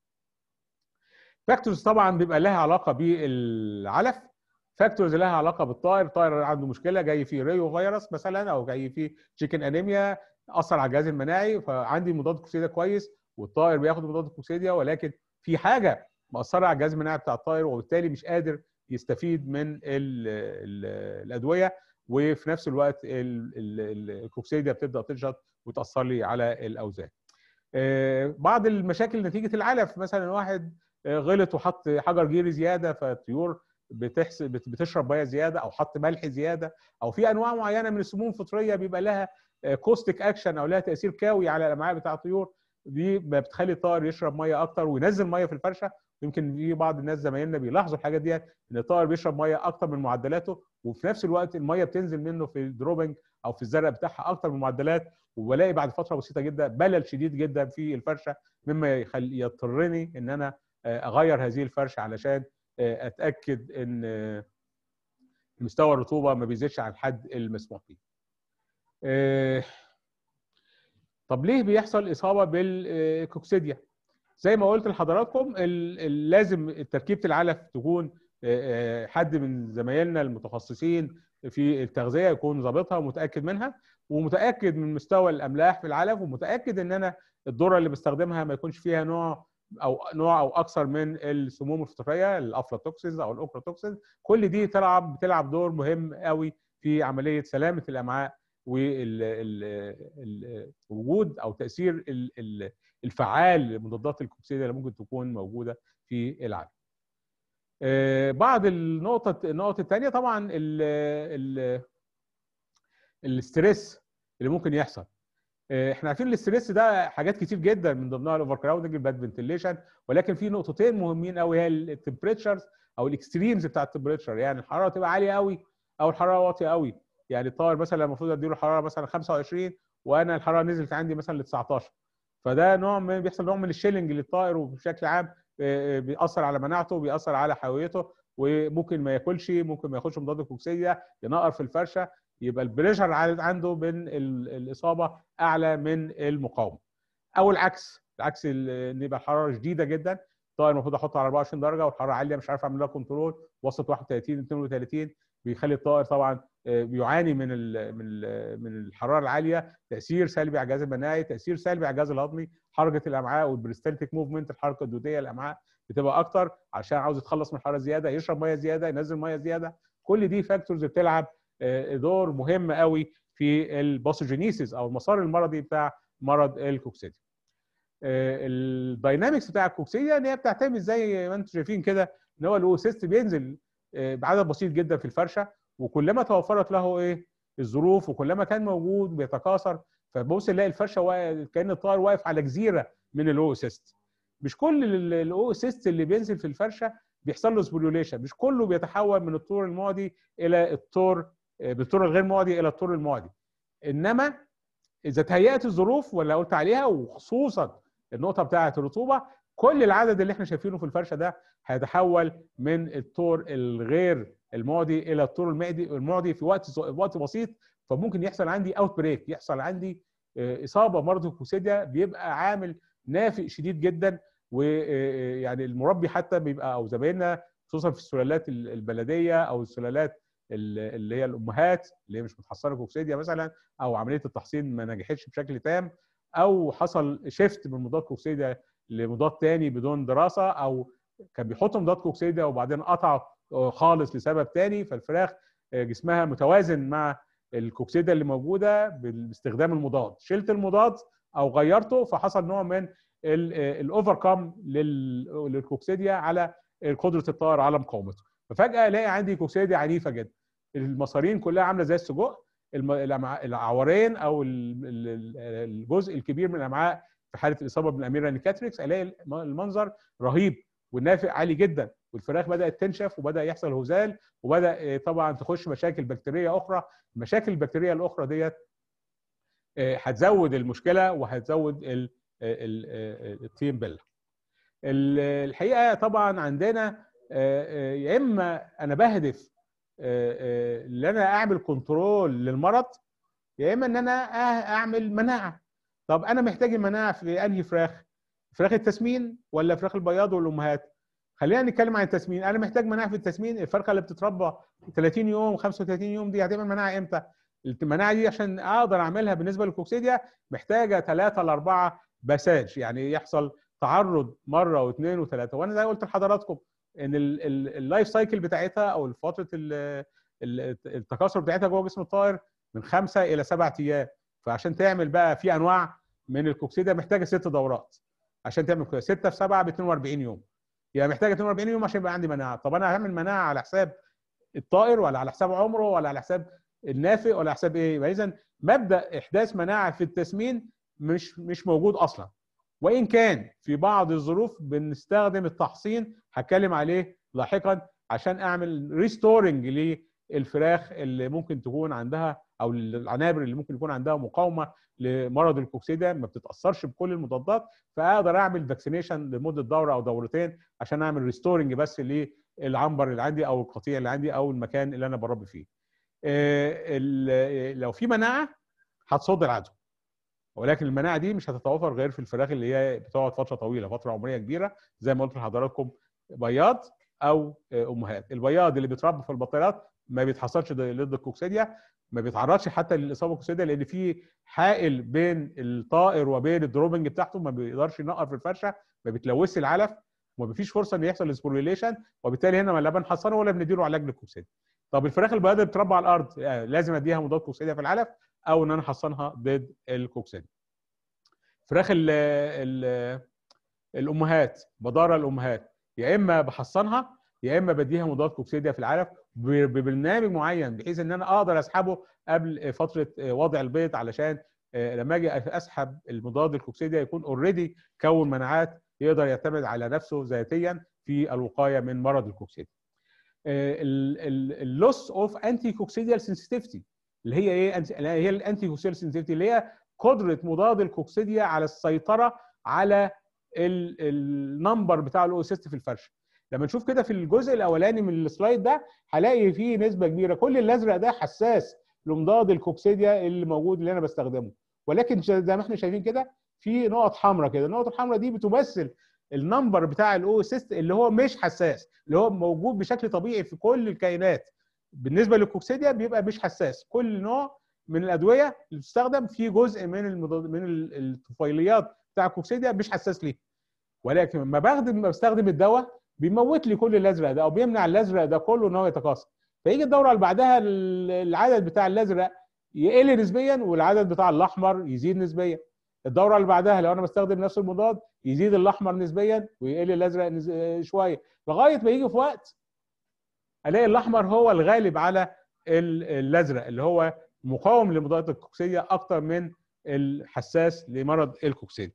فاكتورز طبعا بيبقى لها علاقه بالعلف فاكتورز لها علاقه بالطائر الطائر عنده مشكله جاي فيه ريو فيروس مثلا او جاي فيه تشيكن انيميا اثر على الجهاز المناعي فعندي مضاد الكوكسيديا كويس والطائر بياخد مضاد الكوكسيديا ولكن في حاجه مأثره على الجهاز المناعي بتاع الطائر وبالتالي مش قادر يستفيد من الـ الـ الادويه وفي نفس الوقت الكوكسيديا بتبدا تنشط وتاثر لي على الاوزان. آه، بعض المشاكل نتيجه العلف مثلا واحد آه، غلط وحط حجر جيري زياده فالطيور بتحس بتشرب ميه زياده او حط ملح زياده او في انواع معينه من السموم الفطريه بيبقى لها كوستيك آه، اكشن او لها تاثير كاوي على الامعاء بتاع الطيور دي بتخلي الطائر يشرب ميه اكتر وينزل ميه في الفرشه يمكن في بعض الناس زمايلنا بيلاحظوا الحاجات ديت ان الطائر بيشرب ميه اكتر من معدلاته وفي نفس الوقت الميه بتنزل منه في الدروبنج او في الزرق بتاعها اكتر من المعدلات وبلاقي بعد فتره بسيطه جدا بلل شديد جدا في الفرشه مما يضطرني ان انا آه، اغير هذه الفرشه علشان آه، اتاكد ان آه، مستوى الرطوبه ما بيزيدش عن الحد المسموح به. طب ليه بيحصل اصابه بالكوكسيديا؟ زي ما قلت لحضراتكم لازم تركيبه العلف تكون حد من زمايلنا المتخصصين في التغذيه يكون ظابطها ومتاكد منها ومتاكد من مستوى الاملاح في العلف ومتاكد ان انا الذره اللي بستخدمها ما يكونش فيها نوع او نوع او اكثر من السموم الفطريه الافلاتوكسنز او الاوكروتوكسنز كل دي تلعب بتلعب دور مهم قوي في عمليه سلامه الامعاء ووجود او تاثير الفعال لمضادات الكوكسيديا اللي ممكن تكون موجوده في العالم. آه، بعض النقطه النقط الثانيه طبعا الاستريس اللي ممكن يحصل آه، احنا عارفين الاستريس ده حاجات كتير جدا من ضمنها الاوفر كراودنج الباد فنتليشن ولكن في نقطتين مهمين قوي هي التمبريتشرز او الاكستريمز بتاع التمبريتشر يعني الحراره تبقى عاليه قوي او الحراره واطيه قوي يعني الطائر مثلا المفروض اديله الحراره مثلا 25 وانا الحراره نزلت عندي مثلا ل 19 فده نوع من بيحصل نوع من الشيلنج للطائر وبشكل عام آه، آه، بيأثر على مناعته بيأثر على حيويته وممكن ما ياكلش ممكن ما ياخدش مضاد كوكسيه ينقر في الفرشه يبقى البريشر عنده من الاصابه اعلى من المقاومه او العكس العكس ان يبقى الحراره شديده جدا الطائر المفروض احطه على 24 درجه والحراره عاليه مش عارف اعمل لها كنترول وسط 31 32 بيخلي الطائر طبعا آه، بيعاني من من من الحراره العاليه تاثير سلبي على الجهاز المناعي تاثير سلبي على الجهاز الهضمي حركه الامعاء والبريستالتيك موفمنت الحركه الدوديه للامعاء بتبقى اكتر عشان عاوز يتخلص من الحراره زياده يشرب ميه زياده ينزل ميه زياده كل دي فاكتورز بتلعب آه، دور مهم قوي في الباثوجينيسيس او المسار المرضي بتاع مرض الكوكسيديا. آه، الداينامكس بتاع الكوكسيديا ان هي بتعتمد زي ما انتم شايفين كده ان هو الاوسيست بينزل آه، بعدد بسيط جدا في الفرشه وكلما توفرت له ايه الظروف وكلما كان موجود بيتكاثر فبص نلاقي الفرشه كان الطائر واقف على جزيره من الاوسيست. مش كل الاوسيست اللي بينزل في الفرشه بيحصل له سبوليوليشن مش كله بيتحول من الطور الماضي الى الطور آه، بالطرق الغير معدي الى الطرق المعدي انما اذا تهيأت الظروف ولا قلت عليها وخصوصا النقطه بتاعه الرطوبه كل العدد اللي احنا شايفينه في الفرشه ده هيتحول من الطور الغير المعدي الى الطور المعدي المعدي في وقت وقت بسيط فممكن يحصل عندي اوت بريك يحصل عندي آه، اصابه مرض الكوسيديا بيبقى عامل نافئ شديد جدا ويعني آه، المربي حتى بيبقى او زمايلنا خصوصا في السلالات البلديه او السلالات اللي هي الامهات اللي هي مش متحصنه كوكسيديا مثلا او عمليه التحصين ما نجحتش بشكل تام او حصل شيفت من مضاد كوكسيديا لمضاد تاني بدون دراسه او كان بيحط مضاد كوكسيديا وبعدين قطع آه، خالص لسبب تاني فالفراخ آه، جسمها متوازن مع الكوكسيديا اللي موجوده باستخدام المضاد شلت المضاد او غيرته فحصل نوع من الاوفر آه، كام للكوكسيديا على قدره الطائر على مقاومته ففجاه الاقي عندي كوكسيديا عنيفه جدا المصارين كلها عامله زي السجق العورين او الجزء الكبير من الامعاء في حاله الاصابه بالاميره نيكاتريكس الاقي المنظر رهيب والنافق عالي جدا والفراخ بدات تنشف وبدا يحصل هزال وبدا آه، طبعا تخش مشاكل بكتيريه اخرى المشاكل البكتيريه الاخرى ديت آه، هتزود المشكله وهتزود الطين آه، بله الحقيقه طبعا عندنا يا اما انا بهدف اللي انا اعمل كنترول للمرض يا اما ان انا اعمل مناعه طب انا محتاج المناعه في انهي فراخ فراخ التسمين ولا فراخ البياض والامهات خلينا نتكلم عن التسمين انا محتاج مناعه في التسمين الفرخه اللي بتتربى 30 يوم 35 يوم دي هتعمل مناعه امتى المناعه دي عشان اقدر اعملها بالنسبه للكوكسيديا محتاجه 3 ل 4 بساج يعني يحصل تعرض مره واثنين وثلاثه وانا زي قلت لحضراتكم ان اللايف سايكل بتاعتها او فتره التكاثر بتاعتها جوه جسم الطائر من خمسه الى سبعة ايام فعشان تعمل بقى في انواع من الكوكسيدا محتاجه ست دورات عشان تعمل كده سته في سبعه ب 42 يوم يبقى يعني محتاجه 42 يوم عشان يبقى عندي مناعه طب انا هعمل مناعه على حساب الطائر ولا على حساب عمره ولا على حساب النافق ولا على حساب ايه يبقى اذا مبدا احداث مناعه في التسمين مش مش موجود اصلا وان كان في بعض الظروف بنستخدم التحصين هتكلم عليه لاحقا عشان اعمل ريستورنج للفراخ اللي ممكن تكون عندها او العنابر اللي ممكن يكون عندها مقاومه لمرض الكوكسيدا ما بتتاثرش بكل المضادات فاقدر اعمل فاكسينيشن لمده دوره او دورتين عشان اعمل ريستورنج بس للعنبر اللي عندي او القطيع اللي عندي او المكان اللي انا بربي فيه. آه، لو في مناعه هتصد العدوى. ولكن المناعه دي مش هتتوفر غير في الفراخ اللي هي بتقعد فتره طويله فتره عمريه كبيره زي ما قلت لحضراتكم بياض او امهات البياض اللي بيتربى في البطاريات ما بيتحصلش ضد الكوكسيديا ما بيتعرضش حتى للاصابه بالكوكسيديا لان في حائل بين الطائر وبين الدروبنج بتاعته ما بيقدرش ينقر في الفرشه ما بيتلوثش العلف وما فيش فرصه ان يحصل سبوليليشن وبالتالي هنا لا بنحصنه ولا بنديله علاج للكوكسيديا طب الفراخ البياض اللي بتربى على الارض آه، لازم اديها مضاد كوكسيديا في العلف او ان انا احصنها ضد الكوكسين فراخ ال الامهات بضاره الامهات يا اما بحصنها يا اما بديها مضاد كوكسيديا في العلف ببرنامج معين بحيث ان انا اقدر اسحبه قبل فتره وضع البيض علشان آه، لما اجي اسحب المضاد الكوكسيديا يكون اوريدي كون مناعات يقدر يعتمد على نفسه ذاتيا في الوقايه من مرض الكوكسيديا اللوس اوف انتي كوكسيديا سنسيتيفيتي اللي هي ايه اللي هي الانتي فوسيل سنسيتي اللي هي قدره مضاد الكوكسيديا على السيطره على النمبر بتاع الاوسيست في الفرشه لما نشوف كده في الجزء الاولاني من السلايد ده هلاقي فيه نسبه كبيره كل الازرق ده حساس لمضاد الكوكسيديا اللي موجود اللي انا بستخدمه ولكن زي ما احنا شايفين كده في نقط حمراء كده النقط الحمراء دي بتمثل النمبر بتاع الاو سيست اللي هو مش حساس اللي هو موجود بشكل طبيعي في كل الكائنات بالنسبه للكوكسيديا بيبقى مش حساس كل نوع من الادويه اللي بتستخدم في جزء من من الطفيليات بتاع الكوكسيديا مش حساس ليه ولكن لما باخد بستخدم الدواء بيموت لي كل الازرق ده او بيمنع الازرق ده كله ان هو يتكاثر فيجي الدوره اللي بعدها العدد بتاع الازرق يقل نسبيا والعدد بتاع الاحمر يزيد نسبيا الدوره اللي بعدها لو انا بستخدم نفس المضاد يزيد الاحمر نسبيا ويقل الازرق شويه لغايه ما يجي في وقت الاقي الاحمر هو الغالب على الازرق اللي هو مقاوم لمضادات الكوكسيديا اكتر من الحساس لمرض الكوكسيديا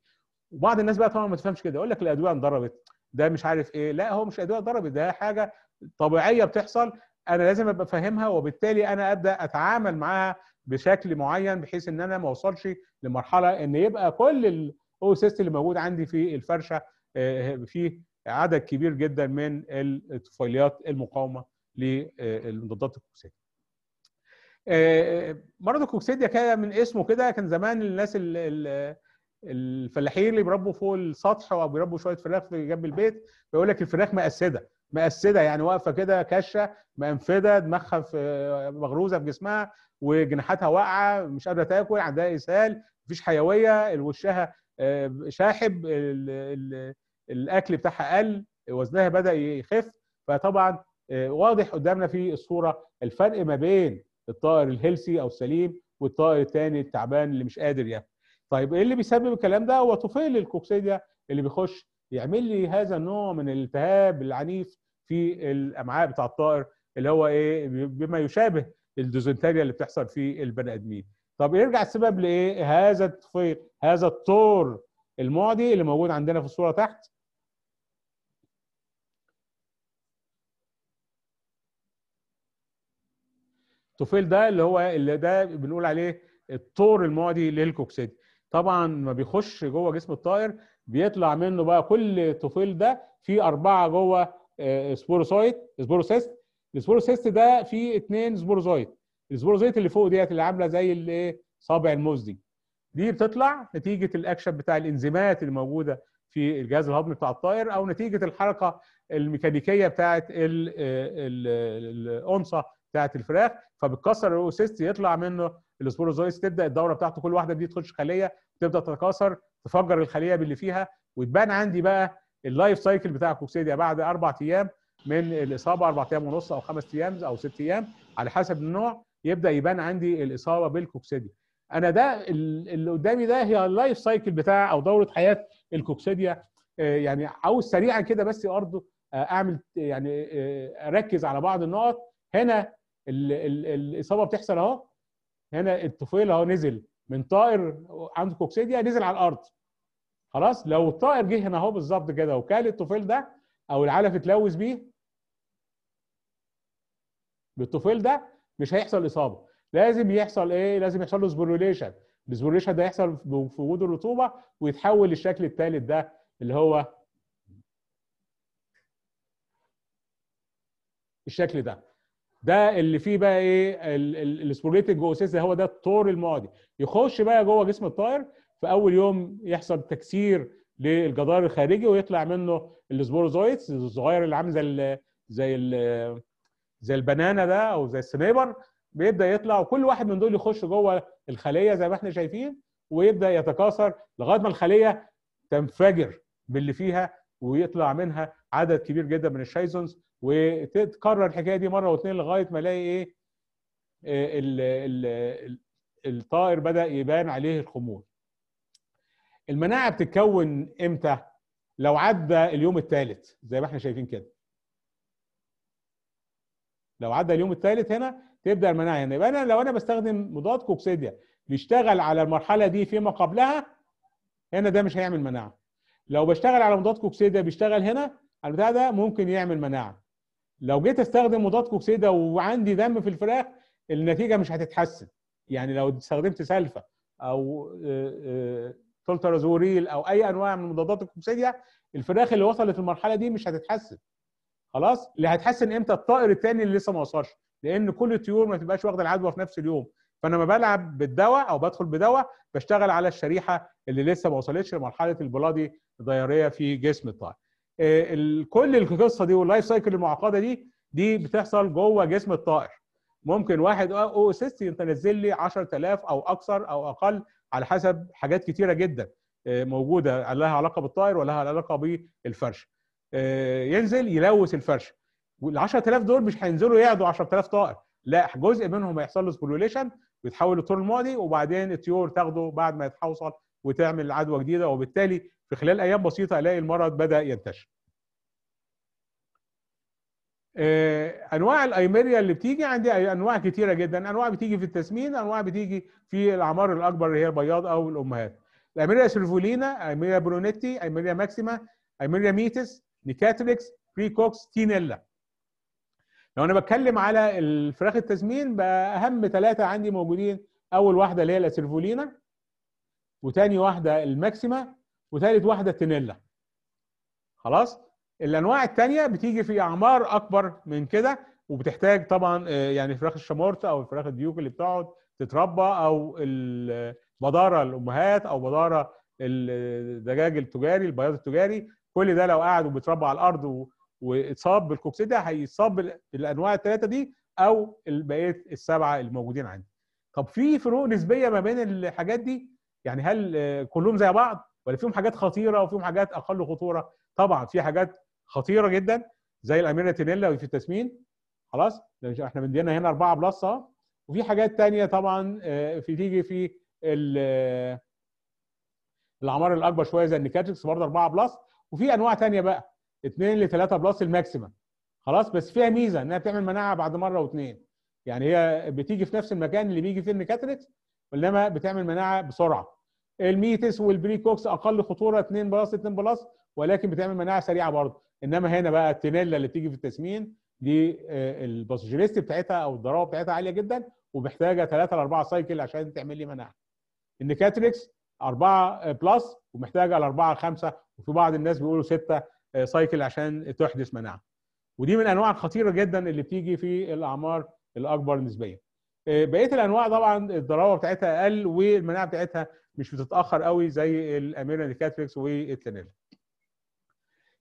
وبعض الناس بقى طبعا ما تفهمش كده يقول لك الادويه انضربت ده مش عارف ايه لا هو مش ادويه انضربت ده حاجه طبيعيه بتحصل انا لازم ابقى فاهمها وبالتالي انا ابدا اتعامل معاها بشكل معين بحيث ان انا ما اوصلش لمرحله ان يبقى كل الاوسيست اللي موجود عندي في الفرشه آه، فيه عدد كبير جدا من الطفيليات المقاومه للمضادات الكوكسيدية. آه، مرض الكوكسيديا كده من اسمه كده كان زمان الناس الفلاحين اللي بيربوا فوق السطح وبيربوا شويه فراخ في جنب البيت بيقول لك الفراخ مقسده مقسده يعني واقفه كده كشه منفده دماغها في مغروزه في جسمها وجناحاتها واقعه مش قادره تاكل عندها اسهال مفيش حيويه وشها آه، شاحب الاكل بتاعها قل وزنها بدا يخف فطبعا آه، واضح قدامنا في الصوره الفرق ما بين الطائر الهيلسي او السليم والطائر الثاني التعبان اللي مش قادر ياكل. طيب ايه اللي بيسبب الكلام ده؟ هو طفيل الكوكسيديا اللي بيخش يعمل لي هذا النوع من الالتهاب العنيف في الامعاء بتاع الطائر اللي هو ايه بما يشابه الديزنتريا اللي بتحصل في البني ادمين. طب يرجع السبب لايه؟ هذا الطفيل هذا الطور المعدي اللي موجود عندنا في الصوره تحت الطفيل ده اللي هو اللي ده بنقول عليه الطور المعدي للكوكسيد طبعا ما بيخش جوه جسم الطائر بيطلع منه بقى كل طفيل ده في اربعه جوه آه، سبوروسايت سبوروسيست السبوروسيست ده فيه اثنين سبوروزايت السبوروزايت اللي فوق ديت اللي عامله زي الايه صابع الموز دي دي بتطلع نتيجه الاكشن بتاع الانزيمات اللي موجوده في الجهاز الهضمي بتاع الطائر او نتيجه الحركه الميكانيكيه بتاعت آه، آه، الانثى بتاعت الفراخ فبتكسر الاوسيست يطلع منه السبوروزويس تبدا الدوره بتاعته كل واحده دي تخش خليه تبدا تتكاثر تفجر الخليه باللي فيها وتبان عندي بقى اللايف سايكل بتاع الكوكسيديا بعد اربع ايام من الاصابه اربع ايام ونص او خمس ايام او ست ايام على حسب النوع يبدا يبان عندي الاصابه بالكوكسيديا. انا ده اللي قدامي ده هي اللايف سايكل بتاع او دوره حياه الكوكسيديا آه، يعني عاوز سريعا كده بس برضه آه، اعمل يعني آه، اركز على بعض النقط هنا ال ال الاصابه بتحصل اهو هنا الطفيل اهو نزل من طائر عنده كوكسيديا نزل على الارض خلاص لو الطائر جه هنا اهو بالظبط كده وكال الطفيل ده او العلف اتلوث بيه بالطفيل ده مش هيحصل اصابه لازم يحصل ايه لازم يحصل له سبوروليشن السبوروليشن ده يحصل في وجود الرطوبه ويتحول للشكل الثالث ده اللي هو الشكل ده ده اللي فيه بقى ايه السبوريتد جوسيس ده هو ده الطور المعدي يخش بقى جوه جسم الطائر في اول يوم يحصل تكسير للجدار الخارجي ويطلع منه السبوروزويتس الصغير اللي عامل زي الـ زي الـ زي البنانه ده او زي السنيبر بيبدا يطلع وكل واحد من دول يخش جوه الخليه زي ما احنا شايفين ويبدا يتكاثر لغايه ما الخليه تنفجر باللي فيها ويطلع منها عدد كبير جدا من الشايزونز وتتكرر الحكايه دي مره واثنين لغايه ما الاقي ايه الـ آه، الـ الطائر بدا يبان عليه الخمول المناعه بتتكون امتى لو عدى اليوم الثالث زي ما احنا شايفين كده لو عدى اليوم الثالث هنا تبدا المناعه هنا يبقى انا لو انا بستخدم مضاد كوكسيديا بيشتغل على المرحله دي فيما قبلها هنا ده مش هيعمل مناعه لو بشتغل على مضاد كوكسيديا بيشتغل هنا البتاع ده ممكن يعمل مناعه لو جيت استخدم مضاد كوكسيدا وعندي دم في الفراخ النتيجه مش هتتحسن يعني لو استخدمت سلفا او آه، آه، تولترازوريل او اي انواع من مضادات الكوكسيديا الفراخ اللي وصلت المرحله دي مش هتتحسن خلاص اللي هتحسن امتى الطائر الثاني اللي لسه ما وصلش لان كل الطيور ما تبقاش واخده العدوى في نفس اليوم فانا ما بلعب بالدواء او بدخل بدواء بشتغل على الشريحه اللي لسه ما وصلتش لمرحله البلادي دايريه في جسم الطائر آه، كل القصه دي واللايف سايكل المعقده دي دي بتحصل جوه جسم الطائر ممكن واحد آه، او اسيست انت نزل لي 10000 او اكثر او اقل على حسب حاجات كتيره جدا آه، موجوده لها علاقه بالطائر ولها علاقه بالفرش ينزل يلوث الفرش وال 10000 دول مش هينزلوا يعدوا 10000 طائر لا جزء منهم هيحصل له سبولوليشن ويتحول لطول الماضي وبعدين الطيور تاخده بعد ما يتحوصل وتعمل عدوى جديده وبالتالي في خلال ايام بسيطه الاقي المرض بدا ينتشر آه، انواع الايميريا اللي بتيجي عندي انواع كتيره جدا انواع بتيجي في التسمين انواع بتيجي في الاعمار الاكبر اللي هي البياض او الامهات الايميريا سيرفولينا ايميريا برونيتي ايميريا ماكسيما ايميريا ميتس نيكاتريكس بريكوكس تينيلا لو انا بتكلم على الفراخ التسمين بقى اهم ثلاثه عندي موجودين اول واحده اللي هي الاسيرفولينا وتاني واحده الماكسيما وثالث واحده تنيلا خلاص الانواع الثانيه بتيجي في اعمار اكبر من كده وبتحتاج طبعا آه، يعني فراخ الشمورت او فراخ الديوك اللي بتقعد تتربى او البضاره الامهات او بضاره الدجاج التجاري البياض التجاري كل ده لو قعد وبيتربى على الارض واتصاب بالكوكسيدا هيتصاب بالانواع الثلاثه دي او بقيه السبعه الموجودين عندي طب في فروق نسبيه ما بين الحاجات دي يعني هل آه، كلهم زي بعض ولا فيهم حاجات خطيره وفيهم حاجات اقل خطوره طبعا في حاجات خطيره جدا زي الاميره تينيلا وفي التسمين خلاص احنا مدينا هنا 4 بلس آه. وفي حاجات ثانيه طبعا آه، في تيجي في العمار آه، الاكبر شويه زي النيكاتكس برضه 4 بلس وفي انواع ثانيه بقى 2 ل 3 بلس الماكسيمم خلاص بس فيها ميزه انها بتعمل مناعه بعد مره واثنين يعني هي بتيجي في نفس المكان اللي بيجي فيه النيكاتريكس وانما بتعمل مناعه بسرعه الميتس والبريكوكس اقل خطوره 2 بلس 2 بلس ولكن بتعمل مناعه سريعه برضه انما هنا بقى التينيلا اللي بتيجي في التسمين دي آه، الباسوجينيست بتاعتها او الضراوه بتاعتها عاليه جدا ومحتاجه 3 ل 4 سايكل عشان تعمل لي مناعه النكاتريكس 4 آه، بلس ومحتاجه ل 4 5 وفي بعض الناس بيقولوا 6 آه، سايكل عشان تحدث مناعه ودي من الانواع الخطيره جدا اللي بتيجي في الاعمار الاكبر نسبيا بقيه الانواع طبعا الضراوه بتاعتها اقل والمناعه بتاعتها مش بتتاخر قوي زي الاميرا ديكاتريكس والتنيلا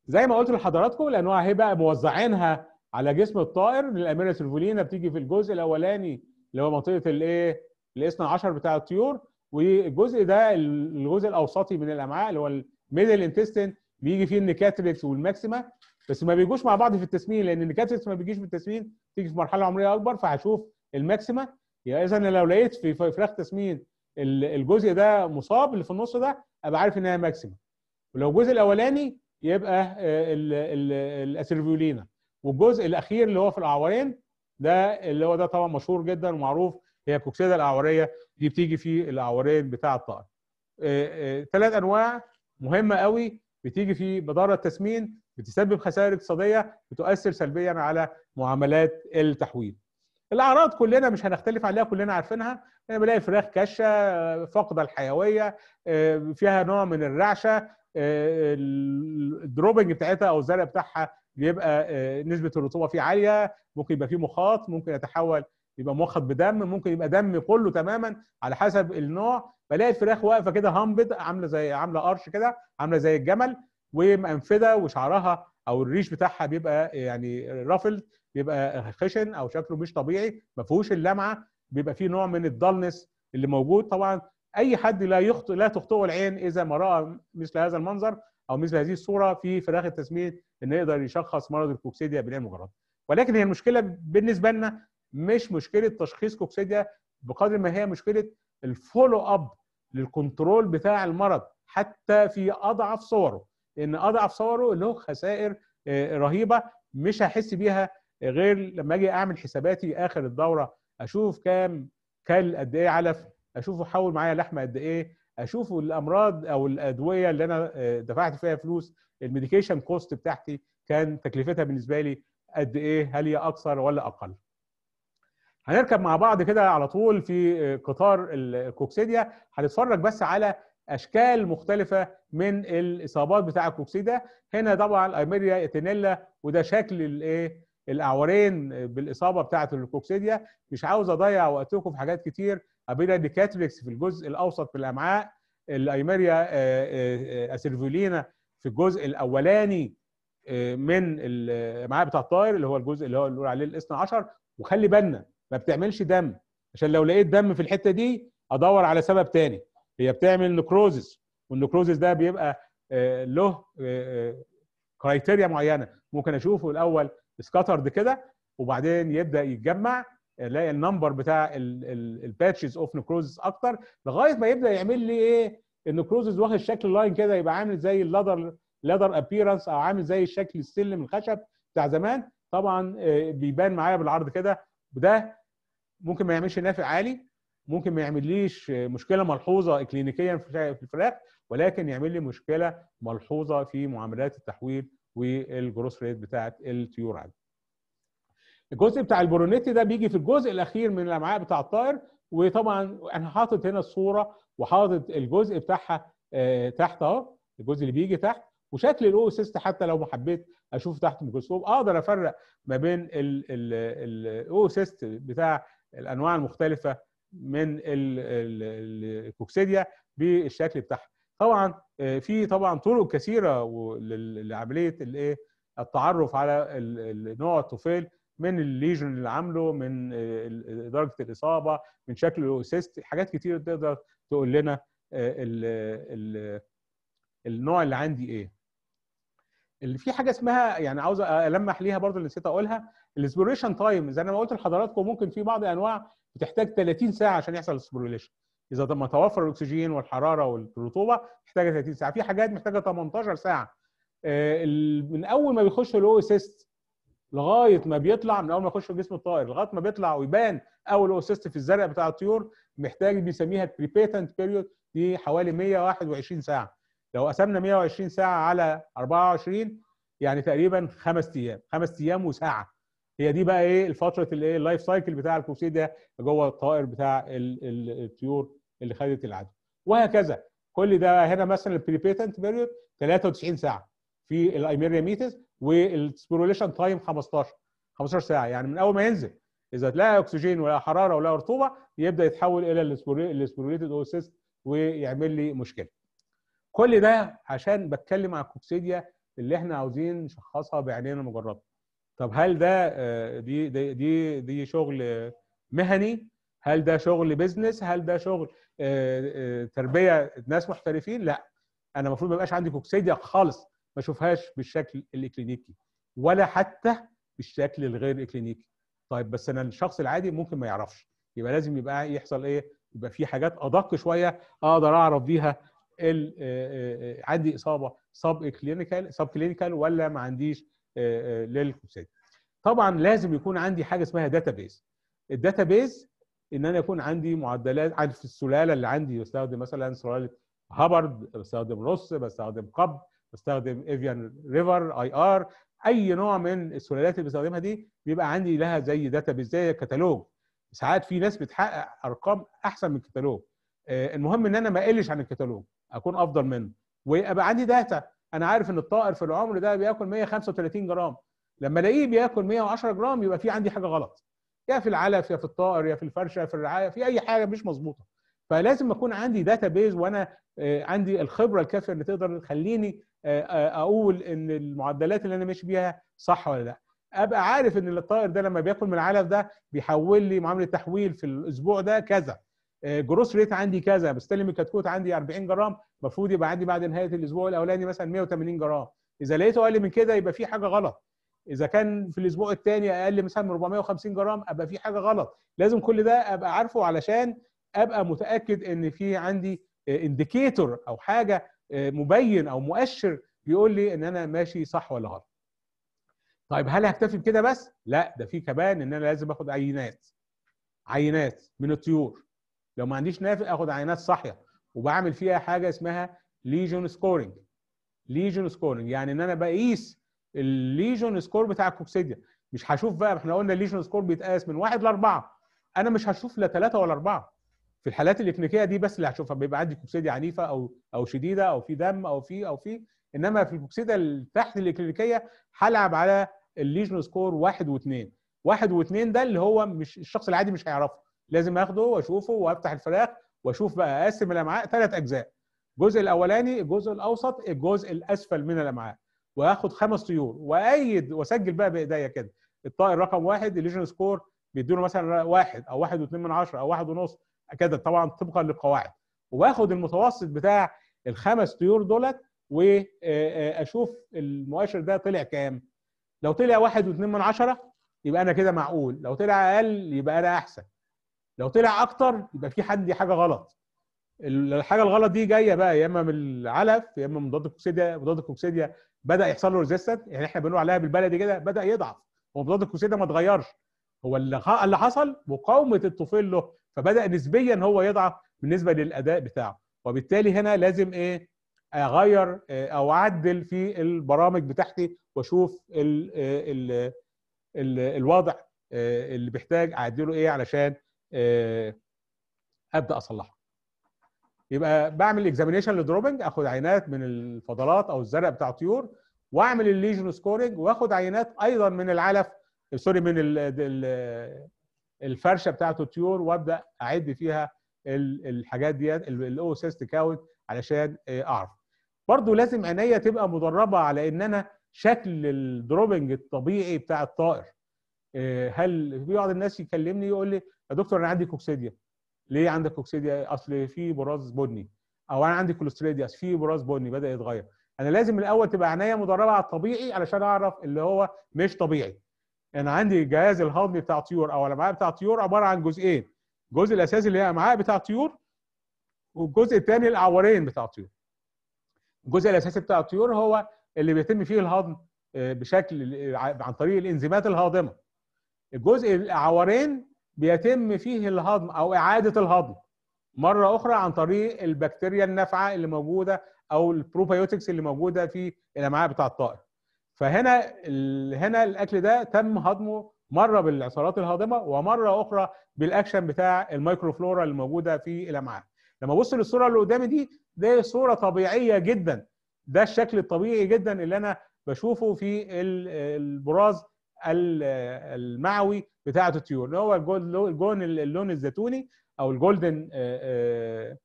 زي ما قلت لحضراتكم الانواع هي بقى موزعينها على جسم الطائر الاميرا سيرفولينا بتيجي في الجزء الاولاني اللي هو منطقه الايه الاثنى عشر بتاع الطيور والجزء ده الجزء الاوسطي من الامعاء اللي هو الميدل انتستين بيجي فيه النكاتريكس والماكسيما بس ما بيجوش مع بعض في التسمين لان النكاتريكس ما بيجيش في التسمين تيجي في مرحله عمريه اكبر فهشوف الماكسيما يعني اذا لو لقيت في فراخ تسمين الجزء ده مصاب اللي في النص ده ابقى عارف ان هي ماكسيمم ولو الجزء الاولاني يبقى آه، الاسيرفيولينا والجزء الاخير اللي هو في الاعورين ده اللي هو ده طبعا مشهور جدا ومعروف هي الكوكسيدا الاعوريه دي بتيجي في الاعورين بتاع الطائر ثلاث آه، آه، انواع مهمه قوي بتيجي في بضاره التسمين بتسبب خسائر اقتصاديه بتؤثر سلبيا على معاملات التحويل الاعراض كلنا مش هنختلف عليها كلنا عارفينها انا بلاقي فراخ كشه آه، فاقده الحيويه آه، فيها نوع من الرعشه آه، الدروبنج بتاعتها او الزرع بتاعها بيبقى نسبه الرطوبه فيه عاليه ممكن يبقى فيه مخاط ممكن يتحول يبقى مخاط بدم ممكن يبقى دم كله تماما على حسب النوع بلاقي الفراخ واقفه كده هامبد عامله زي عامله قرش كده عامله زي الجمل ومنفذه وشعرها او الريش بتاعها بيبقى يعني رافل بيبقى خشن او شكله مش طبيعي ما فيهوش اللمعه بيبقى فيه نوع من الضلنس اللي موجود طبعا اي حد لا يخطئ لا تخطئه العين اذا ما راى مثل هذا المنظر او مثل هذه الصوره في فراخ التسميد انه يقدر يشخص مرض الكوكسيديا بناء مجرد ولكن هي المشكله بالنسبه لنا مش مشكله تشخيص كوكسيديا بقدر ما هي مشكله الفولو اب للكنترول بتاع المرض حتى في اضعف صوره لان اضعف صوره له خسائر آه، رهيبه مش هحس بيها غير لما اجي اعمل حساباتي اخر الدوره اشوف كام كل قد ايه علف اشوفه حول معايا لحمه قد ايه اشوف الامراض او الادويه اللي انا آه، دفعت فيها فلوس الميديكيشن كوست بتاعتي كان تكلفتها بالنسبه لي قد ايه هل هي اكثر ولا اقل هنركب مع بعض كده على طول في آه، قطار الكوكسيديا هنتفرج بس على اشكال مختلفه من الاصابات بتاع الكوكسيدا هنا طبعا الايميريا اتينيلا وده شكل الايه الاعورين بالاصابه بتاعه الكوكسيديا مش عاوز اضيع وقتكم في حاجات كتير ابينا ديكاتريكس في الجزء الاوسط في الامعاء الايميريا آه، آه، آه، اسيرفولينا في الجزء الاولاني من الامعاء بتاع الطائر اللي هو الجزء اللي هو بنقول عليه الاثنى عشر وخلي بالنا ما بتعملش دم عشان لو لقيت دم في الحته دي ادور على سبب تاني هي بتعمل نكروزس والنكروزس ده بيبقى آه، له كرايتيريا آه، آه، معينه ممكن اشوفه الاول سكاترد كده وبعدين يبدا يتجمع الاقي النمبر بتاع الباتشز اوف نكروزز اكتر لغايه ما يبدا يعمل لي ايه النكروزز واخد شكل لاين كده يبقى عامل زي اللادر لادر ابييرنس او عامل زي شكل السلم الخشب بتاع زمان طبعا بيبان معايا بالعرض كده وده ممكن ما يعملش نافع عالي ممكن ما يعمليش مشكله ملحوظه كلينيكيا في الفراخ ولكن يعمل لي مشكله ملحوظه في معاملات التحويل والجروس ريت بتاعه الطيور عادي. الجزء بتاع البرونيتي ده بيجي في الجزء الاخير من الامعاء بتاع الطائر وطبعا انا حاطط هنا الصوره وحاطط الجزء بتاعها آه، تحت اهو الجزء اللي بيجي تحت وشكل الاو الاوسيست حتى لو ما حبيت اشوف تحت الميكروسكوب اقدر افرق ما بين الاو الاوسيست بتاع الانواع المختلفه من الكوكسيديا بالشكل بتاعها طبعا آه، في طبعا طرق كثيره لعمليه الايه التعرف على نوع الطفيل من الليجن اللي عامله من آه، درجه الاصابه من شكل الاوسيست حاجات كتير تقدر تقول لنا آه، النوع اللي عندي ايه اللي في حاجه اسمها يعني عاوز المح ليها برضو اللي نسيت اقولها الاسبريشن تايم زي انا ما قلت لحضراتكم ممكن في بعض انواع بتحتاج 30 ساعه عشان يحصل السبوريليشن اذا ما توفر الاكسجين والحراره والرطوبه محتاجه 30 ساعه في حاجات محتاجه 18 ساعه آه، من اول ما بيخش الاو سيست لغايه ما بيطلع من اول ما يخش في جسم الطائر لغايه ما بيطلع ويبان اول او سيست في الزرع بتاع الطيور محتاج بيسميها البريبيتنت بيريود دي حوالي 121 ساعه لو قسمنا 120 ساعه على 24 يعني تقريبا خمس ايام خمس ايام وساعه هي دي بقى ايه الفتره الايه اللايف سايكل بتاع الكوكسيد ده جوه الطائر بتاع الطيور اللي خدت العدوى وهكذا كل ده هنا مثلا البريبيتنت بيريود 93 ساعه في الايميريا ميتس والسبيروليشن تايم 15 15 ساعه يعني من اول ما ينزل اذا لا اكسجين ولا حراره ولا رطوبه يبدا يتحول الى السبيروليتد اوسيست ويعمل لي مشكله كل ده عشان بتكلم على الكوكسيديا اللي احنا عاوزين نشخصها بعينينا المجرده طب هل ده آه، دي دي دي, دي شغل مهني هل ده شغل بيزنس هل ده شغل آه، آه، تربيه ناس محترفين لا انا المفروض ما يبقاش عندي كوكسيديا خالص ما اشوفهاش بالشكل الاكلينيكي ولا حتى بالشكل الغير اكلينيكي طيب بس انا الشخص العادي ممكن ما يعرفش يبقى لازم يبقى يحصل ايه يبقى في حاجات ادق شويه اقدر اعرف بيها آه، آه، آه، عندي اصابه سب كلينيكال سب كلينيكال ولا ما عنديش للكوكسيد طبعا لازم يكون عندي حاجه اسمها داتابيز الداتابيز ان انا يكون عندي معدلات عارف السلاله اللي عندي بستخدم مثلا سلاله هابرد بستخدم روس بستخدم قب بستخدم ايفيان ريفر اي ار اي نوع من السلالات اللي بستخدمها دي بيبقى عندي لها زي داتابيز زي كتالوج ساعات في ناس بتحقق ارقام احسن من الكتالوج المهم ان انا ما اقلش عن الكتالوج اكون افضل منه وابقى عندي داتا انا عارف ان الطائر في العمر ده بياكل 135 جرام لما الاقيه بياكل 110 جرام يبقى في عندي حاجه غلط يا في العلف يا في الطائر يا في الفرشه يا في الرعايه في اي حاجه مش مظبوطه فلازم اكون عندي داتا بيز وانا آه، عندي الخبره الكافيه اللي تقدر تخليني آه، آه، اقول ان المعدلات اللي انا ماشي بيها صح ولا لا ابقى عارف ان الطائر ده لما بياكل من العلف ده بيحول لي معامله تحويل في الاسبوع ده كذا جروس آه، ريت عندي كذا بستلم الكتكوت عندي 40 جرام المفروض يبقى عندي بعد نهايه الاسبوع الاولاني مثلا 180 جرام اذا لقيته اقل من كده يبقى في حاجه غلط اذا كان في الاسبوع الثاني اقل مثلا من 450 جرام ابقى في حاجه غلط لازم كل ده ابقى عارفه علشان ابقى متاكد ان في عندي انديكيتور آه، او حاجه آه، مبين او مؤشر بيقول لي ان انا ماشي صح ولا غلط طيب هل هكتفي بكده بس لا ده في كمان ان انا لازم اخد عينات عينات من الطيور لو ما عنديش نافذ اخد عينات صاحيه وبعمل فيها حاجه اسمها ليجون سكورنج ليجون سكورنج يعني ان انا بقيس الليجون سكور بتاع الكوكسيديا مش هشوف بقى احنا قلنا الليجون سكور بيتقاس من واحد لاربعه انا مش هشوف لا ثلاثه ولا اربعه في الحالات الاكلينيكيه دي بس اللي هشوفها بيبقى عندي كوكسيديا عنيفه او او شديده او في دم او في او في انما في الكوكسيديا تحت الاكلينيكيه هلعب على الليجون سكور واحد واثنين واحد واثنين ده اللي هو مش الشخص العادي مش هيعرفه لازم اخده واشوفه وافتح الفراخ واشوف بقى اقسم الامعاء ثلاث اجزاء الجزء الاولاني الجزء الاوسط الجزء الاسفل من الامعاء واخد خمس طيور وايد واسجل بقى بايديا كده الطائر رقم واحد الليجن سكور بيدونه مثلا واحد او واحد واثنين من عشره او واحد ونص كده طبعا طبقا للقواعد وباخد المتوسط بتاع الخمس طيور دولت واشوف آه، آه، المؤشر ده طلع كام لو طلع واحد واثنين من عشره يبقى انا كده معقول لو طلع اقل يبقى انا احسن لو طلع اكتر يبقى في حد دي حاجه غلط الحاجه الغلط دي جايه بقى يا اما من العلف يا اما من مضاد الكوكسيديا مضاد الكوكسيديا بدا يحصل له ريزيستنت يعني احنا بنقول عليها بالبلدي كده بدا يضعف هو مضاد الكوكسيديا ما اتغيرش هو اللي اللي حصل مقاومه الطفيل له فبدا نسبيا هو يضعف بالنسبه للاداء بتاعه وبالتالي هنا لازم ايه اغير آه، او اعدل في البرامج بتاعتي واشوف الـ آه، ال ال الوضع آه، اللي بيحتاج اعدله ايه علشان آه، ابدا اصلحها يبقى بعمل اكزامينيشن لدروبنج اخد عينات من الفضلات او الزرق بتاع الطيور واعمل الليجن سكورنج واخد عينات ايضا من العلف سوري من الفرشه بتاعه الطيور وابدا اعد فيها الحاجات ديت الاو سيست كاونت علشان آه، اعرف برضو لازم عينيا تبقى مدربه على ان انا شكل الدروبنج الطبيعي بتاع الطائر آه، هل في بعض الناس يكلمني يقول لي يا دكتور انا عندي كوكسيديا ليه عندك كوكسيديا اصل في براز بني او انا عندي كوليستريديا اصل في براز بني بدا يتغير انا لازم الاول تبقى عينيا مدربه على الطبيعي علشان اعرف اللي هو مش طبيعي انا عندي الجهاز الهضمي بتاع طيور او الامعاء بتاع طيور عباره عن جزئين الجزء الاساسي اللي هي امعاء بتاع طيور والجزء الثاني الاعورين بتاع الطيور الجزء الاساسي بتاع الطيور هو اللي بيتم فيه الهضم آه، بشكل آه، عن طريق الانزيمات الهاضمه الجزء العورين بيتم فيه الهضم او اعاده الهضم مره اخرى عن طريق البكتيريا النافعه اللي موجوده او البروبايوتكس اللي موجوده في الامعاء بتاع الطائر فهنا هنا الاكل ده تم هضمه مره بالعصارات الهاضمه ومره اخرى بالاكشن بتاع الميكروفلورا اللي موجوده في الامعاء لما ابص للصوره اللي قدامي دي دي صوره طبيعيه جدا ده الشكل الطبيعي جدا اللي انا بشوفه في البراز المعوي بتاعه الطيور اللي هو الجون اللون الزيتوني او الجولدن آه، آه،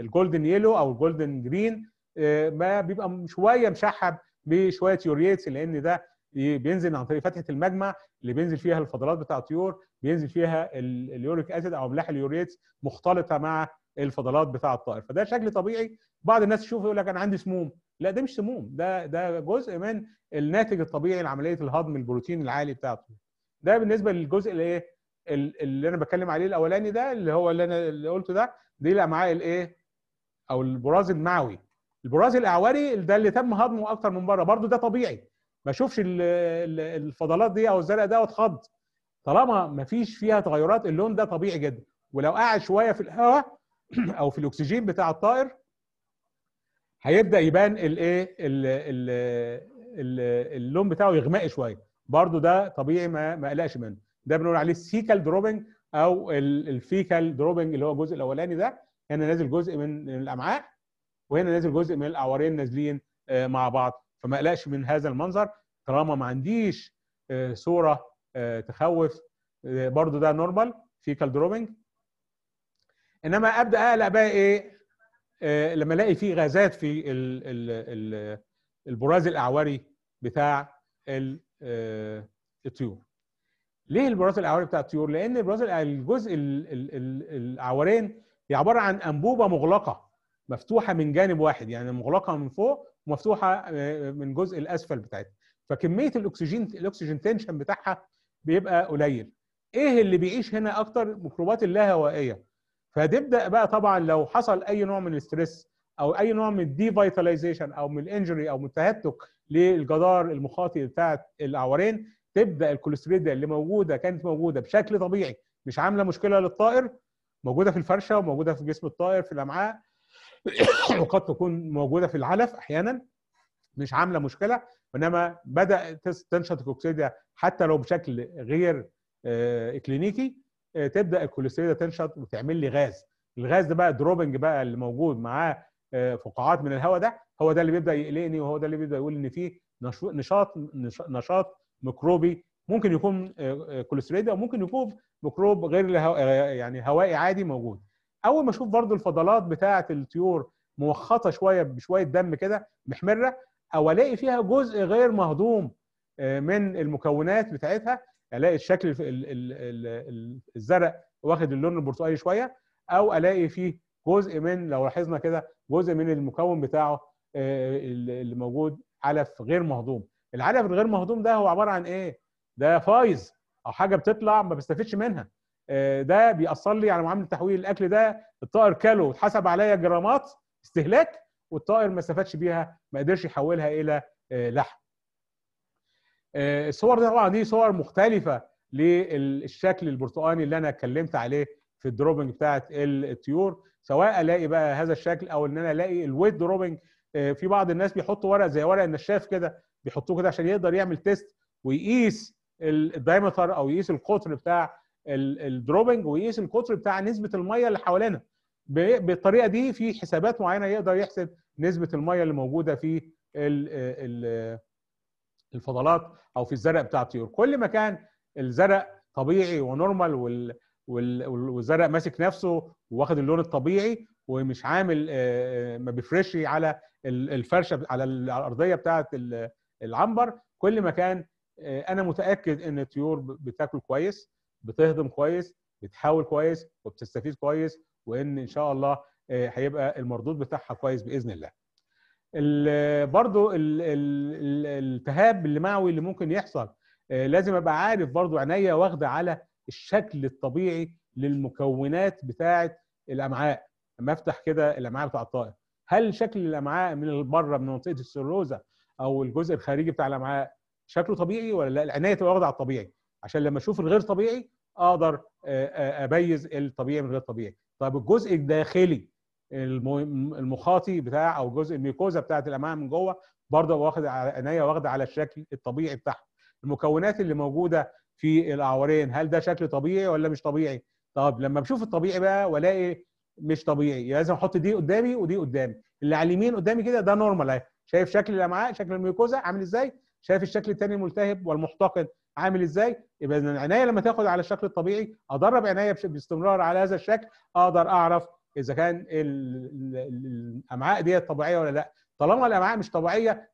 الجولدن يلو او الجولدن جرين آه، ما بيبقى شويه مشحب بشويه يوريتس لان ده بينزل عن طريق فتحه المجمع اللي بينزل فيها الفضلات بتاع الطيور بينزل فيها اليوريك اسيد او املاح اليوريتس مختلطه مع الفضلات بتاع الطائر فده شكل طبيعي بعض الناس تشوفه يقول لك انا عندي سموم لا ده مش سموم ده ده جزء من الناتج الطبيعي لعمليه الهضم البروتين العالي بتاعته ده بالنسبه للجزء الايه اللي انا بتكلم عليه الاولاني ده اللي هو اللي انا اللي قلته ده دي الامعاء الايه او البراز المعوي البراز الاعوري ده اللي تم هضمه اكتر من بره برضو ده طبيعي ما اشوفش الفضلات دي او الزرقاء ده واتخض طالما ما فيش فيها تغيرات اللون ده طبيعي جدا ولو قعد شويه في الهواء او في الاكسجين بتاع الطائر هيبدا يبان الايه اللون بتاعه يغمق شويه برضو ده طبيعي ما ما قلقش منه ده بنقول عليه السيكال دروبنج او الفيكال دروبنج اللي هو الجزء الاولاني ده هنا نازل جزء من الامعاء وهنا نازل جزء من الاعورين نازلين آه، مع بعض فما اقلقش من هذا المنظر طالما ما عنديش آه، صوره آه، تخوف برضو ده نورمال فيكال دروبنج انما ابدا اقلق بقى ايه آه، لما الاقي فيه غازات في البراز الاعوري بتاع آه، الطيور ليه البراز الاعوري بتاع الطيور لان البراز الجزء الاعورين هي عباره عن انبوبه مغلقه مفتوحه من جانب واحد يعني مغلقه من فوق ومفتوحه آه، من جزء الاسفل بتاعتها فكميه الاكسجين الاكسجين تنشن بتاعها بيبقى قليل ايه اللي بيعيش هنا اكتر ميكروبات اللاهوائيه فتبدا بقى طبعا لو حصل اي نوع من الاسترس او اي نوع من الديفيتاليزيشن او من الانجري او من التهتك للجدار المخاطي بتاع الاعورين تبدا الكوليستريديا اللي موجوده كانت موجوده بشكل طبيعي مش عامله مشكله للطائر موجوده في الفرشه وموجوده في جسم الطائر في الامعاء وقد تكون موجوده في العلف احيانا مش عامله مشكله وانما بدات تنشط الكوكسيديا حتى لو بشكل غير آه، اكلينيكي آه، تبدا الكوليسترول تنشط وتعمل لي غاز الغاز ده بقى الدروبنج بقى اللي موجود معاه آه، فقاعات من الهواء ده هو ده اللي بيبدا يقلقني وهو ده اللي بيبدا يقول ان في نشاط نشاط ميكروبي ممكن يكون آه، كوليسترول او ممكن يكون ميكروب غير يعني هوائي عادي موجود اول ما اشوف برضو الفضلات بتاعه الطيور موخطه شويه بشويه دم كده محمره او الاقي فيها جزء غير مهضوم من المكونات بتاعتها الاقي الشكل الزرق واخد اللون البرتقالي شويه او الاقي فيه جزء من لو لاحظنا كده جزء من المكون بتاعه آه، اللي موجود علف غير مهضوم العلف الغير مهضوم ده هو عباره عن ايه ده فايز او حاجه بتطلع ما بستفدش منها آه، ده بيأثر لي على معامله تحويل الاكل ده الطائر كاله اتحسب عليا جرامات استهلاك والطائر ما استفادش بيها ما قدرش يحولها الى آه، لحم آه، الصور دي طبعا دي صور مختلفه للشكل البرتقاني اللي انا اتكلمت عليه في الدروبنج بتاعه الطيور سواء الاقي بقى هذا الشكل او ان انا الاقي الويت دروبنج آه، في بعض الناس بيحطوا ورق زي ورق النشاف كده بيحطوه كده عشان يقدر يعمل تيست ويقيس الدايمتر او يقيس القطر بتاع الدروبنج ويقيس القطر بتاع نسبه الميه اللي حوالينا بالطريقه دي في حسابات معينه يقدر يحسب نسبه الميه اللي موجوده في آه، الفضلات او في الزرق بتاع الطيور كل ما كان الزرق طبيعي ونورمال وال والزرق ماسك نفسه واخد اللون الطبيعي ومش عامل آه، آه، ما بيفرش على الفرشه على الارضيه بتاعه العنبر كل ما كان آه، انا متاكد ان الطيور بتاكل كويس بتهضم كويس بتحاول كويس وبتستفيد كويس وان ان شاء الله هيبقى المردود بتاعها كويس باذن الله برضو الالتهاب المعوي اللي ممكن يحصل آه، لازم ابقى عارف برضو عينيا واخده على الشكل الطبيعي للمكونات بتاعه الامعاء لما افتح كده الامعاء بتاع الطائر هل شكل الامعاء من بره من منطقه السيروزه او الجزء الخارجي بتاع الامعاء شكله طبيعي ولا لا العنايه تبقى واخده على الطبيعي عشان لما اشوف الغير طبيعي اقدر آه، آه، ابيز الطبيعي من غير طبيعي طب الجزء الداخلي المخاطي بتاع او جزء الميكوزا بتاعه الامعاء من جوه برضه واخد عنايه واخده على الشكل الطبيعي بتاعها المكونات اللي موجوده في الاعورين هل ده شكل طبيعي ولا مش طبيعي طب لما بشوف الطبيعي بقى والاقي مش طبيعي يعني لازم احط دي قدامي ودي قدامي اللي على اليمين قدامي كده ده نورمال اهي شايف شكل الامعاء شكل الميكوزا عامل ازاي شايف الشكل الثاني الملتهب والمحتقن عامل ازاي يبقى العنايه لما تاخد على الشكل الطبيعي ادرب عنايه باستمرار على هذا الشكل اقدر اعرف اذا كان الامعاء دي طبيعيه ولا لا طالما الامعاء مش طبيعيه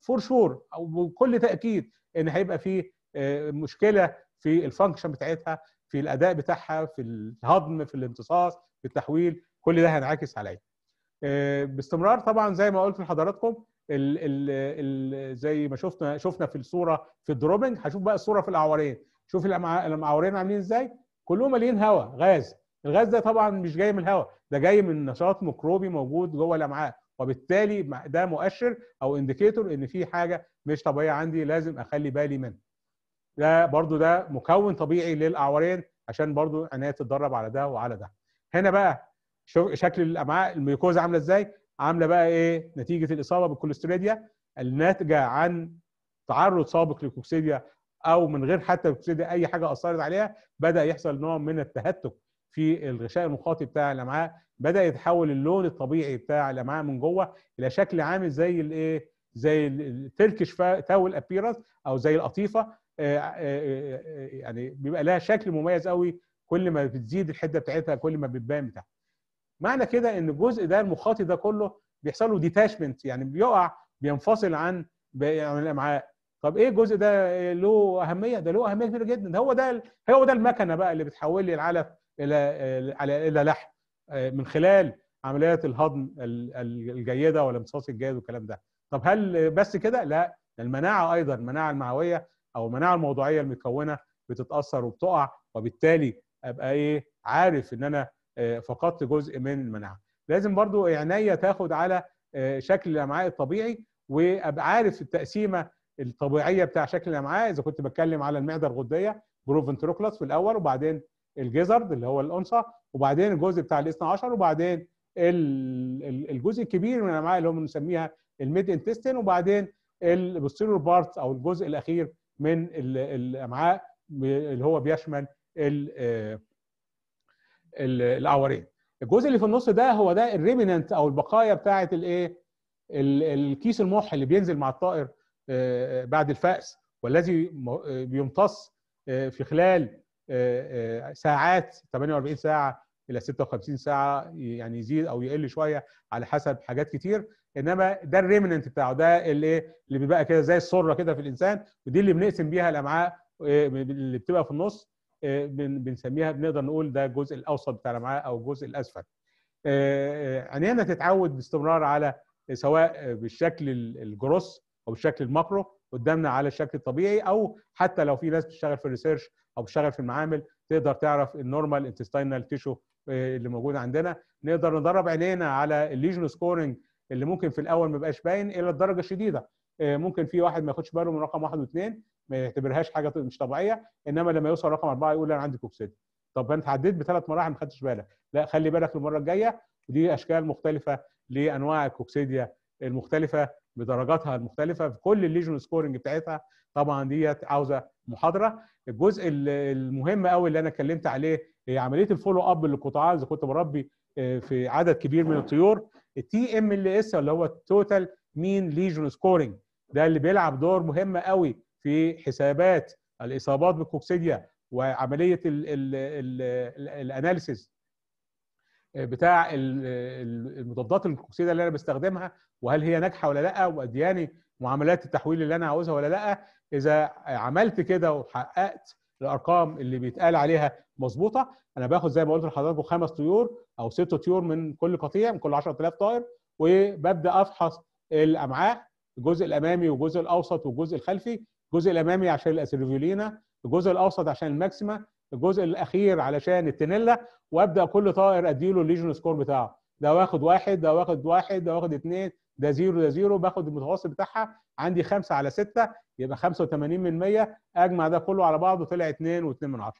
فور شور او بكل تاكيد ان هيبقى في آه، مشكله في الفانكشن بتاعتها في الاداء بتاعها في الهضم في الامتصاص في التحويل كل ده هينعكس عليا آه، باستمرار طبعا زي ما قلت لحضراتكم ال ال زي ما شفنا شفنا في الصوره في الدروبنج هشوف بقى الصوره في الاعورين شوف المعورين عاملين ازاي كلهم مليين هواء غاز الغاز ده طبعا مش جاي من الهواء ده جاي من نشاط ميكروبي موجود جوه الامعاء وبالتالي ده مؤشر او انديكيتور ان في حاجه مش طبيعيه عندي لازم اخلي بالي منها ده برضو ده مكون طبيعي للاعورين عشان برضو عنايه تتدرب على ده وعلى ده هنا بقى شكل الامعاء الميكوزا عامله ازاي عامله بقى ايه نتيجه الاصابه بالكوليستريديا الناتجه عن تعرض سابق للكوكسيديا او من غير حتى الكوكسيديا اي حاجه اثرت عليها بدا يحصل نوع من التهتك في الغشاء المخاطي بتاع الامعاء بدا يتحول اللون الطبيعي بتاع الامعاء من جوه الى شكل عامل زي الايه زي التركش تاول ابيرنس او زي القطيفه آه، آه، آه، يعني بيبقى لها شكل مميز قوي كل ما بتزيد الحده بتاعتها كل ما بتبان بتاعها معنى كده ان الجزء ده المخاطي ده كله بيحصل له ديتاشمنت يعني بيقع بينفصل عن عن الامعاء طب ايه الجزء ده إيه له اهميه ده له اهميه كبيره جدا ده هو ده هو ده المكنه بقى اللي بتحول لي العلف الى على الى لحم آه، من خلال عمليات الهضم الجيده والامتصاص الجيد والكلام ده طب هل بس كده لا المناعه ايضا المناعه المعويه او المناعه الموضوعيه المكونه بتتاثر وبتقع وبالتالي ابقى ايه عارف ان انا آه، فقدت جزء من المناعه لازم برضو عناية تاخد على آه، شكل الامعاء الطبيعي وابقى عارف التقسيمه الطبيعيه بتاع شكل الامعاء اذا كنت بتكلم على المعده الغديه بروفنتروكلاس في الاول وبعدين الجيزرد اللي هو الانثى وبعدين الجزء بتاع الاثنى عشر وبعدين الجزء الكبير من الامعاء اللي هم بنسميها الميد انتستين وبعدين البوستيرور بارت او الجزء الاخير من الامعاء اللي هو بيشمل الاعورين الجزء اللي في النص ده هو ده الريمننت او البقايا بتاعه الايه الكيس المح اللي بينزل مع الطائر آه، بعد الفأس والذي آه، بيمتص آه، في خلال ساعات 48 ساعه الى 56 ساعه يعني يزيد او يقل شويه على حسب حاجات كتير انما ده الريمننت بتاعه ده اللي إيه، اللي بيبقى كده زي السره كده في الانسان ودي اللي بنقسم بيها الامعاء إيه، اللي بتبقى في النص إيه، بنسميها بنقدر نقول ده الجزء الاوسط بتاع الامعاء او الجزء الاسفل. عينينا تتعود باستمرار على سواء بالشكل الجروس او بالشكل الماكرو قدامنا على الشكل الطبيعي او حتى لو في ناس بتشتغل في الريسيرش او بتشتغل في المعامل تقدر تعرف النورمال انتستينال آه، تيشو اللي موجود عندنا نقدر ندرب عينينا على الليجن سكورنج اللي ممكن في الاول ما يبقاش باين الى الدرجه الشديده آه، ممكن في واحد ما ياخدش باله من رقم واحد واثنين ما يعتبرهاش حاجه مش طبيعيه انما لما يوصل رقم اربعه يقول انا عندي كوكسيد طب انت عديت بثلاث مراحل ما خدتش بالك لا خلي بالك المره الجايه ودي اشكال مختلفه لانواع الكوكسيديا المختلفه بدرجاتها المختلفه في كل الليجن سكورنج بتاعتها طبعا ديت عاوزه محاضره الجزء المهم قوي اللي انا اتكلمت عليه هي إيه، عمليه الفولو اب للقطاع اذا كنت بربي إيه، في عدد كبير من الطيور التي ام ال اس اللي هو التوتال مين ليجن سكورنج ده اللي بيلعب دور مهم قوي في حسابات الاصابات بالكوكسيديا وعمليه الاناليسيز إيه، بتاع المضادات الكوكسيديا اللي انا بستخدمها وهل هي ناجحه ولا لا وادياني معاملات التحويل اللي انا عاوزها ولا لا اذا عملت كده وحققت الارقام اللي بيتقال عليها مظبوطه انا باخد زي ما قلت لحضراتكم خمس طيور او ست طيور من كل قطيع من كل 10000 طائر وببدا افحص الامعاء الجزء الامامي والجزء الاوسط والجزء الخلفي الجزء الامامي عشان الاسيرفيولينا الجزء الاوسط عشان الماكسيما الجزء الاخير علشان التنيلا وابدا كل طائر اديله الليجن سكور بتاعه ده واخد واحد ده واخد واحد ده واخد اثنين ده زيرو ده زيرو باخد المتوسط بتاعها عندي 5 على 6 يبقى 85 من 100 اجمع ده كله على بعضه طلع 2 و2 من 10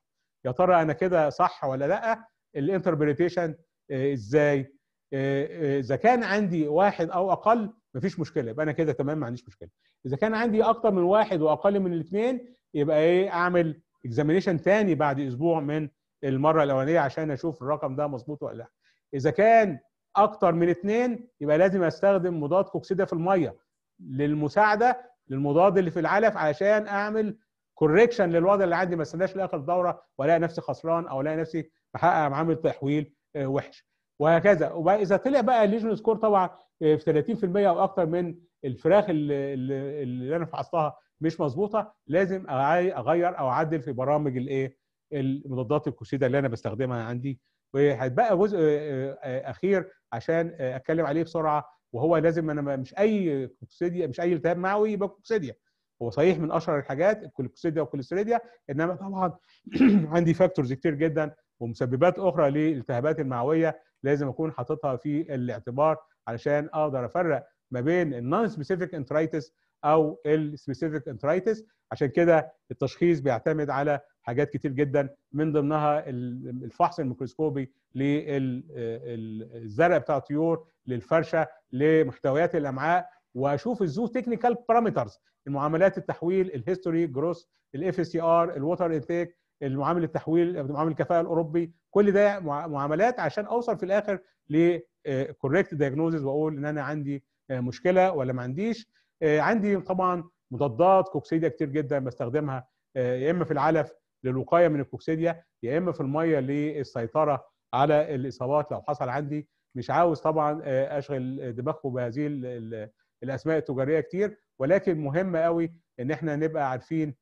يا ترى انا كده صح ولا لا الانتربريتيشن آه، ازاي آه، آه، اذا كان عندي واحد او اقل مفيش مشكله يبقى انا كده تمام ما عنديش مشكله اذا كان عندي اكتر من واحد واقل من الاثنين يبقى ايه اعمل اكزامينيشن ثاني بعد اسبوع من المره الاولانيه عشان اشوف الرقم ده مظبوط ولا لا اذا كان اكتر من اثنين يبقى لازم استخدم مضاد كوكسيده في الميه للمساعده للمضاد اللي في العلف علشان اعمل كوريكشن للوضع اللي عندي ما استناش لاخر الدوره والاقي نفسي خسران او الاقي نفسي بحقق عامل تحويل آه، وحش وهكذا واذا طلع بقى الليجن سكور طبعا آه، في 30% او اكتر من الفراخ اللي, اللي انا فحصتها مش مظبوطه لازم اغير او اعدل في برامج الايه المضادات الكوكسيده اللي انا بستخدمها عندي وهيتبقى جزء آه، آه، اخير عشان آه، اتكلم عليه بسرعه وهو لازم انا مش اي كوكسيديا مش اي التهاب معوي يبقى كوكسيديا هو صحيح من اشهر الحاجات الكوكسيديا والكوليستيريديا انما طبعا عندي فاكتورز كتير جدا ومسببات اخرى للالتهابات المعويه لازم اكون حاططها في الاعتبار علشان اقدر افرق ما بين النون سبيسيفيك انترايتس او السبيسيفيك انترايتس عشان كده التشخيص بيعتمد على حاجات كتير جدا من ضمنها الفحص الميكروسكوبي للزرع بتاع الطيور للفرشه لمحتويات الامعاء واشوف الزو تكنيكال بارامترز المعاملات التحويل الهيستوري جروس الاف سي ار الوتر انتيك المعامل التحويل معامل الكفاءه الاوروبي كل ده معاملات عشان اوصل في الاخر لكوريكت دايجنوزز آه واقول ان انا عندي آه مشكله ولا ما عنديش آه، عندي طبعا مضادات كوكسيديا كتير جدا بستخدمها آه، يا اما في العلف للوقايه من الكوكسيديا يا اما في الميه للسيطره على الاصابات لو حصل عندي مش عاوز طبعا آه، اشغل دماغكم بهذه الاسماء التجاريه كتير ولكن مهم قوي ان احنا نبقى عارفين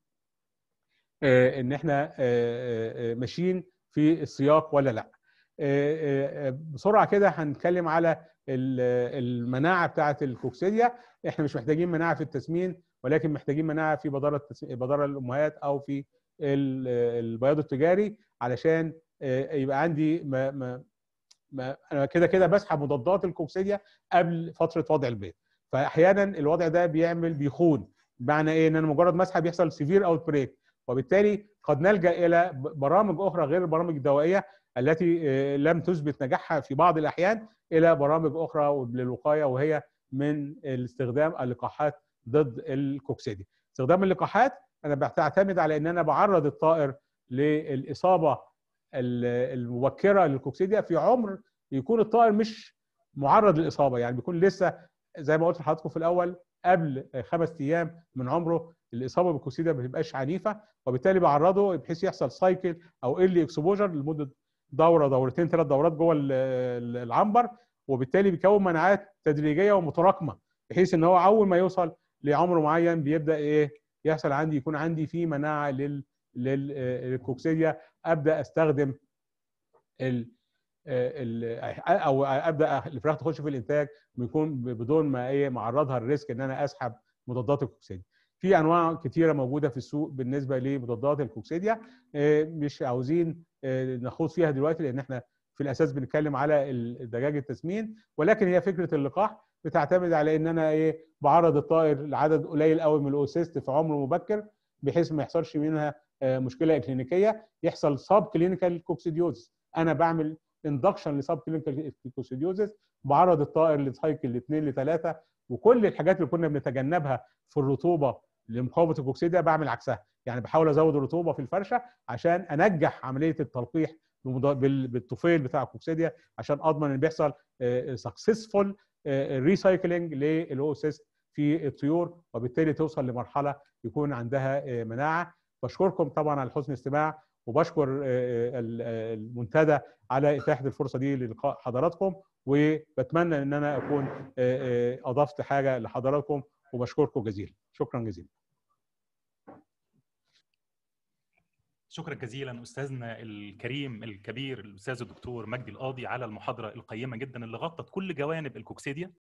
ان احنا ماشيين في السياق ولا لا بسرعه كده هنتكلم على المناعه بتاعه الكوكسيديا احنا مش محتاجين مناعه في التسمين ولكن محتاجين مناعه في بضاره بضاره الامهات او في البياض التجاري علشان آه، يبقى عندي ما ما ما انا كده كده بسحب مضادات الكوكسيديا قبل فتره وضع البيض فاحيانا الوضع ده بيعمل بيخون بمعنى ايه ان انا مجرد مسحه بيحصل سيفير اوت بريك وبالتالي قد نلجا الى برامج اخرى غير البرامج الدوائيه التي آه، لم تثبت نجاحها في بعض الاحيان الى برامج اخرى للوقايه وهي من استخدام اللقاحات ضد الكوكسيدي. استخدام اللقاحات انا بعتمد على ان انا بعرض الطائر للاصابه المبكره للكوكسيديا في عمر يكون الطائر مش معرض للاصابه يعني بيكون لسه زي ما قلت لحضراتكم في الاول قبل خمس ايام من عمره الاصابه بالكوكسيديا ما بتبقاش عنيفه وبالتالي بعرضه بحيث يحصل سايكل او ايرلي اكسبوجر لمده دوره دورتين ثلاث دورات جوه العنبر وبالتالي بيكون مناعات تدريجيه ومتراكمه بحيث ان هو اول ما يوصل لعمر معين بيبدا ايه يحصل عندي يكون عندي في مناعه لل آه، للكوكسيديا ابدا استخدم آه، ال او ابدا الفراخ تخش في الانتاج بيكون بدون ما ايه معرضها الريسك ان انا اسحب مضادات الكوكسيديا في انواع كثيره موجوده في السوق بالنسبه لمضادات الكوكسيديا آه، مش عاوزين نخوض فيها دلوقتي لان احنا في الاساس بنتكلم على دجاج التسمين ولكن هي فكره اللقاح بتعتمد على ان انا ايه بعرض الطائر لعدد قليل قوي من الاوسيست في عمر مبكر بحيث ما يحصلش منها آه، مشكله كلينيكيه يحصل ساب كلينيكال كوكسيديوزس انا بعمل اندكشن لساب كلينيكال كوكسيديوزس بعرض الطائر لسايكل ل لثلاثه وكل الحاجات اللي كنا بنتجنبها في الرطوبه لمقاومه الكوكسيديا بعمل عكسها يعني بحاول ازود الرطوبه في الفرشه عشان انجح عمليه التلقيح بالطفيل بتاع الكوكسيديا عشان اضمن ان بيحصل سكسسفول ريسايكلينج للهوسيست في الطيور وبالتالي توصل لمرحله يكون عندها آه، مناعه بشكركم طبعا على حسن الاستماع وبشكر آه، آه، المنتدى على اتاحه الفرصه دي للقاء حضراتكم وبتمنى ان انا اكون اضفت حاجه لحضراتكم وبشكركم جزيلا شكرا جزيلا شكرا جزيلا استاذنا الكريم الكبير الاستاذ الدكتور مجدي القاضي على المحاضره القيمه جدا اللي غطت كل جوانب الكوكسيديا